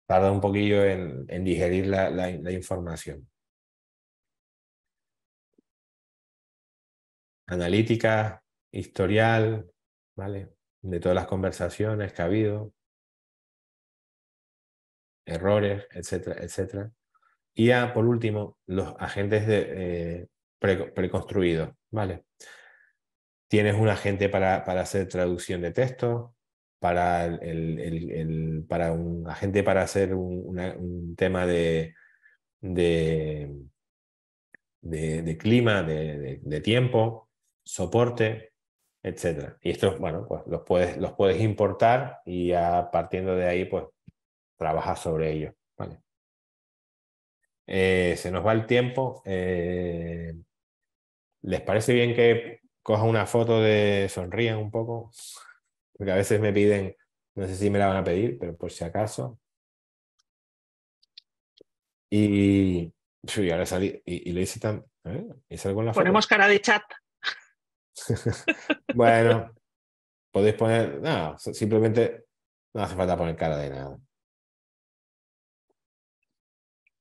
Tarda un poquillo en, digerir la, información. Analítica, historial, ¿vale? De todas las conversaciones que ha habido, errores, etcétera, etcétera. Y ya, por último, los agentes de, eh, preconstruido. Vale. Tienes un agente para, hacer traducción de texto, para, para un agente para hacer un, tema de, de, clima, de, tiempo, soporte, etc. Y estos, bueno, pues los puedes, los puedes importar y a partiendo de ahí, pues trabajas sobre ello. Vale. Eh, se nos va el tiempo. Eh, ¿Les parece bien que coja una foto de sonrían un poco? Porque a veces me piden, no sé si me la van a pedir, pero por si acaso. Y, ahora salí, y, lo hice también. ¿eh? Ponemos cara de chat. bueno, podéis poner. No, simplemente no hace falta poner cara de nada.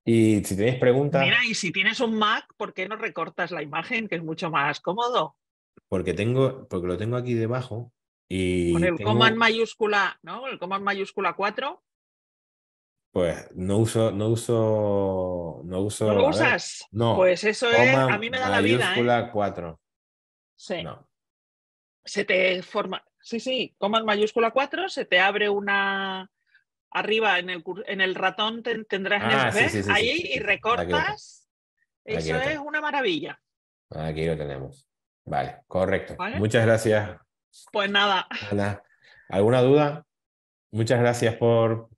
Y si tienes preguntas. Mira, y si tienes un Mac, ¿por qué no recortas la imagen? Que es mucho más cómodo. Porque tengo, porque lo tengo aquí debajo. Y Con el tengo... mayúscula, ¿no? El coma mayúscula 4. Pues no uso, no uso, no uso. ¿No usas? no. Pues eso es, a mí me da la vida. ¿eh? Mayúscula 4. Sí. Se te forma, sí, sí, coma mayúscula 4, se te abre una, arriba en el, en el ratón tendrás ahí y recortas. Eso es una maravilla. Aquí lo tenemos. Vale, correcto. Muchas gracias. Pues nada. ¿alguna duda? Muchas gracias por,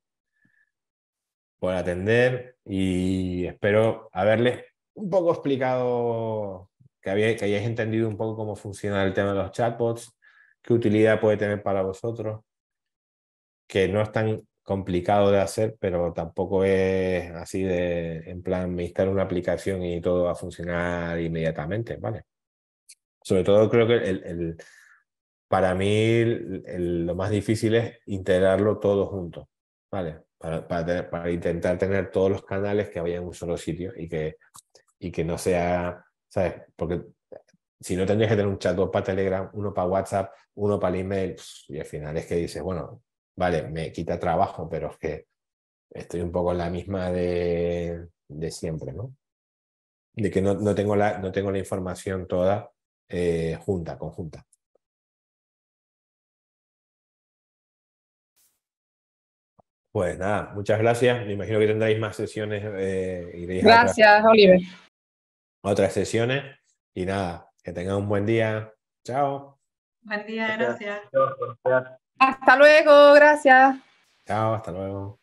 por atender y espero haberles un poco explicado que, había, que hayáis entendido un poco cómo funciona el tema de los chatbots, qué utilidad puede tener para vosotros, que no están complicado de hacer, pero tampoco es así de, en plan, me una aplicación y todo va a funcionar inmediatamente, ¿vale? Sobre todo creo que el, el para mí lo más difícil es integrarlo todo junto, ¿vale? Para, para, intentar tener todos los canales que vayan en un solo sitio y que, y que no sea, ¿sabes? Porque si no tendrías que tener un chatbot para Telegram, uno para WhatsApp, uno para el email, y al final es que dices, bueno, vale, me quita trabajo, pero es que estoy un poco en la misma de, siempre, ¿no? De que no, tengo, la, no tengo la información toda eh, junta, conjunta. Pues nada, muchas gracias. Me imagino que tendréis más sesiones. Eh, gracias, Oliver. Otras sesiones. Y nada, que tengan un buen día. Chao. Buen día, gracias. Hasta luego, gracias. Chao, hasta luego.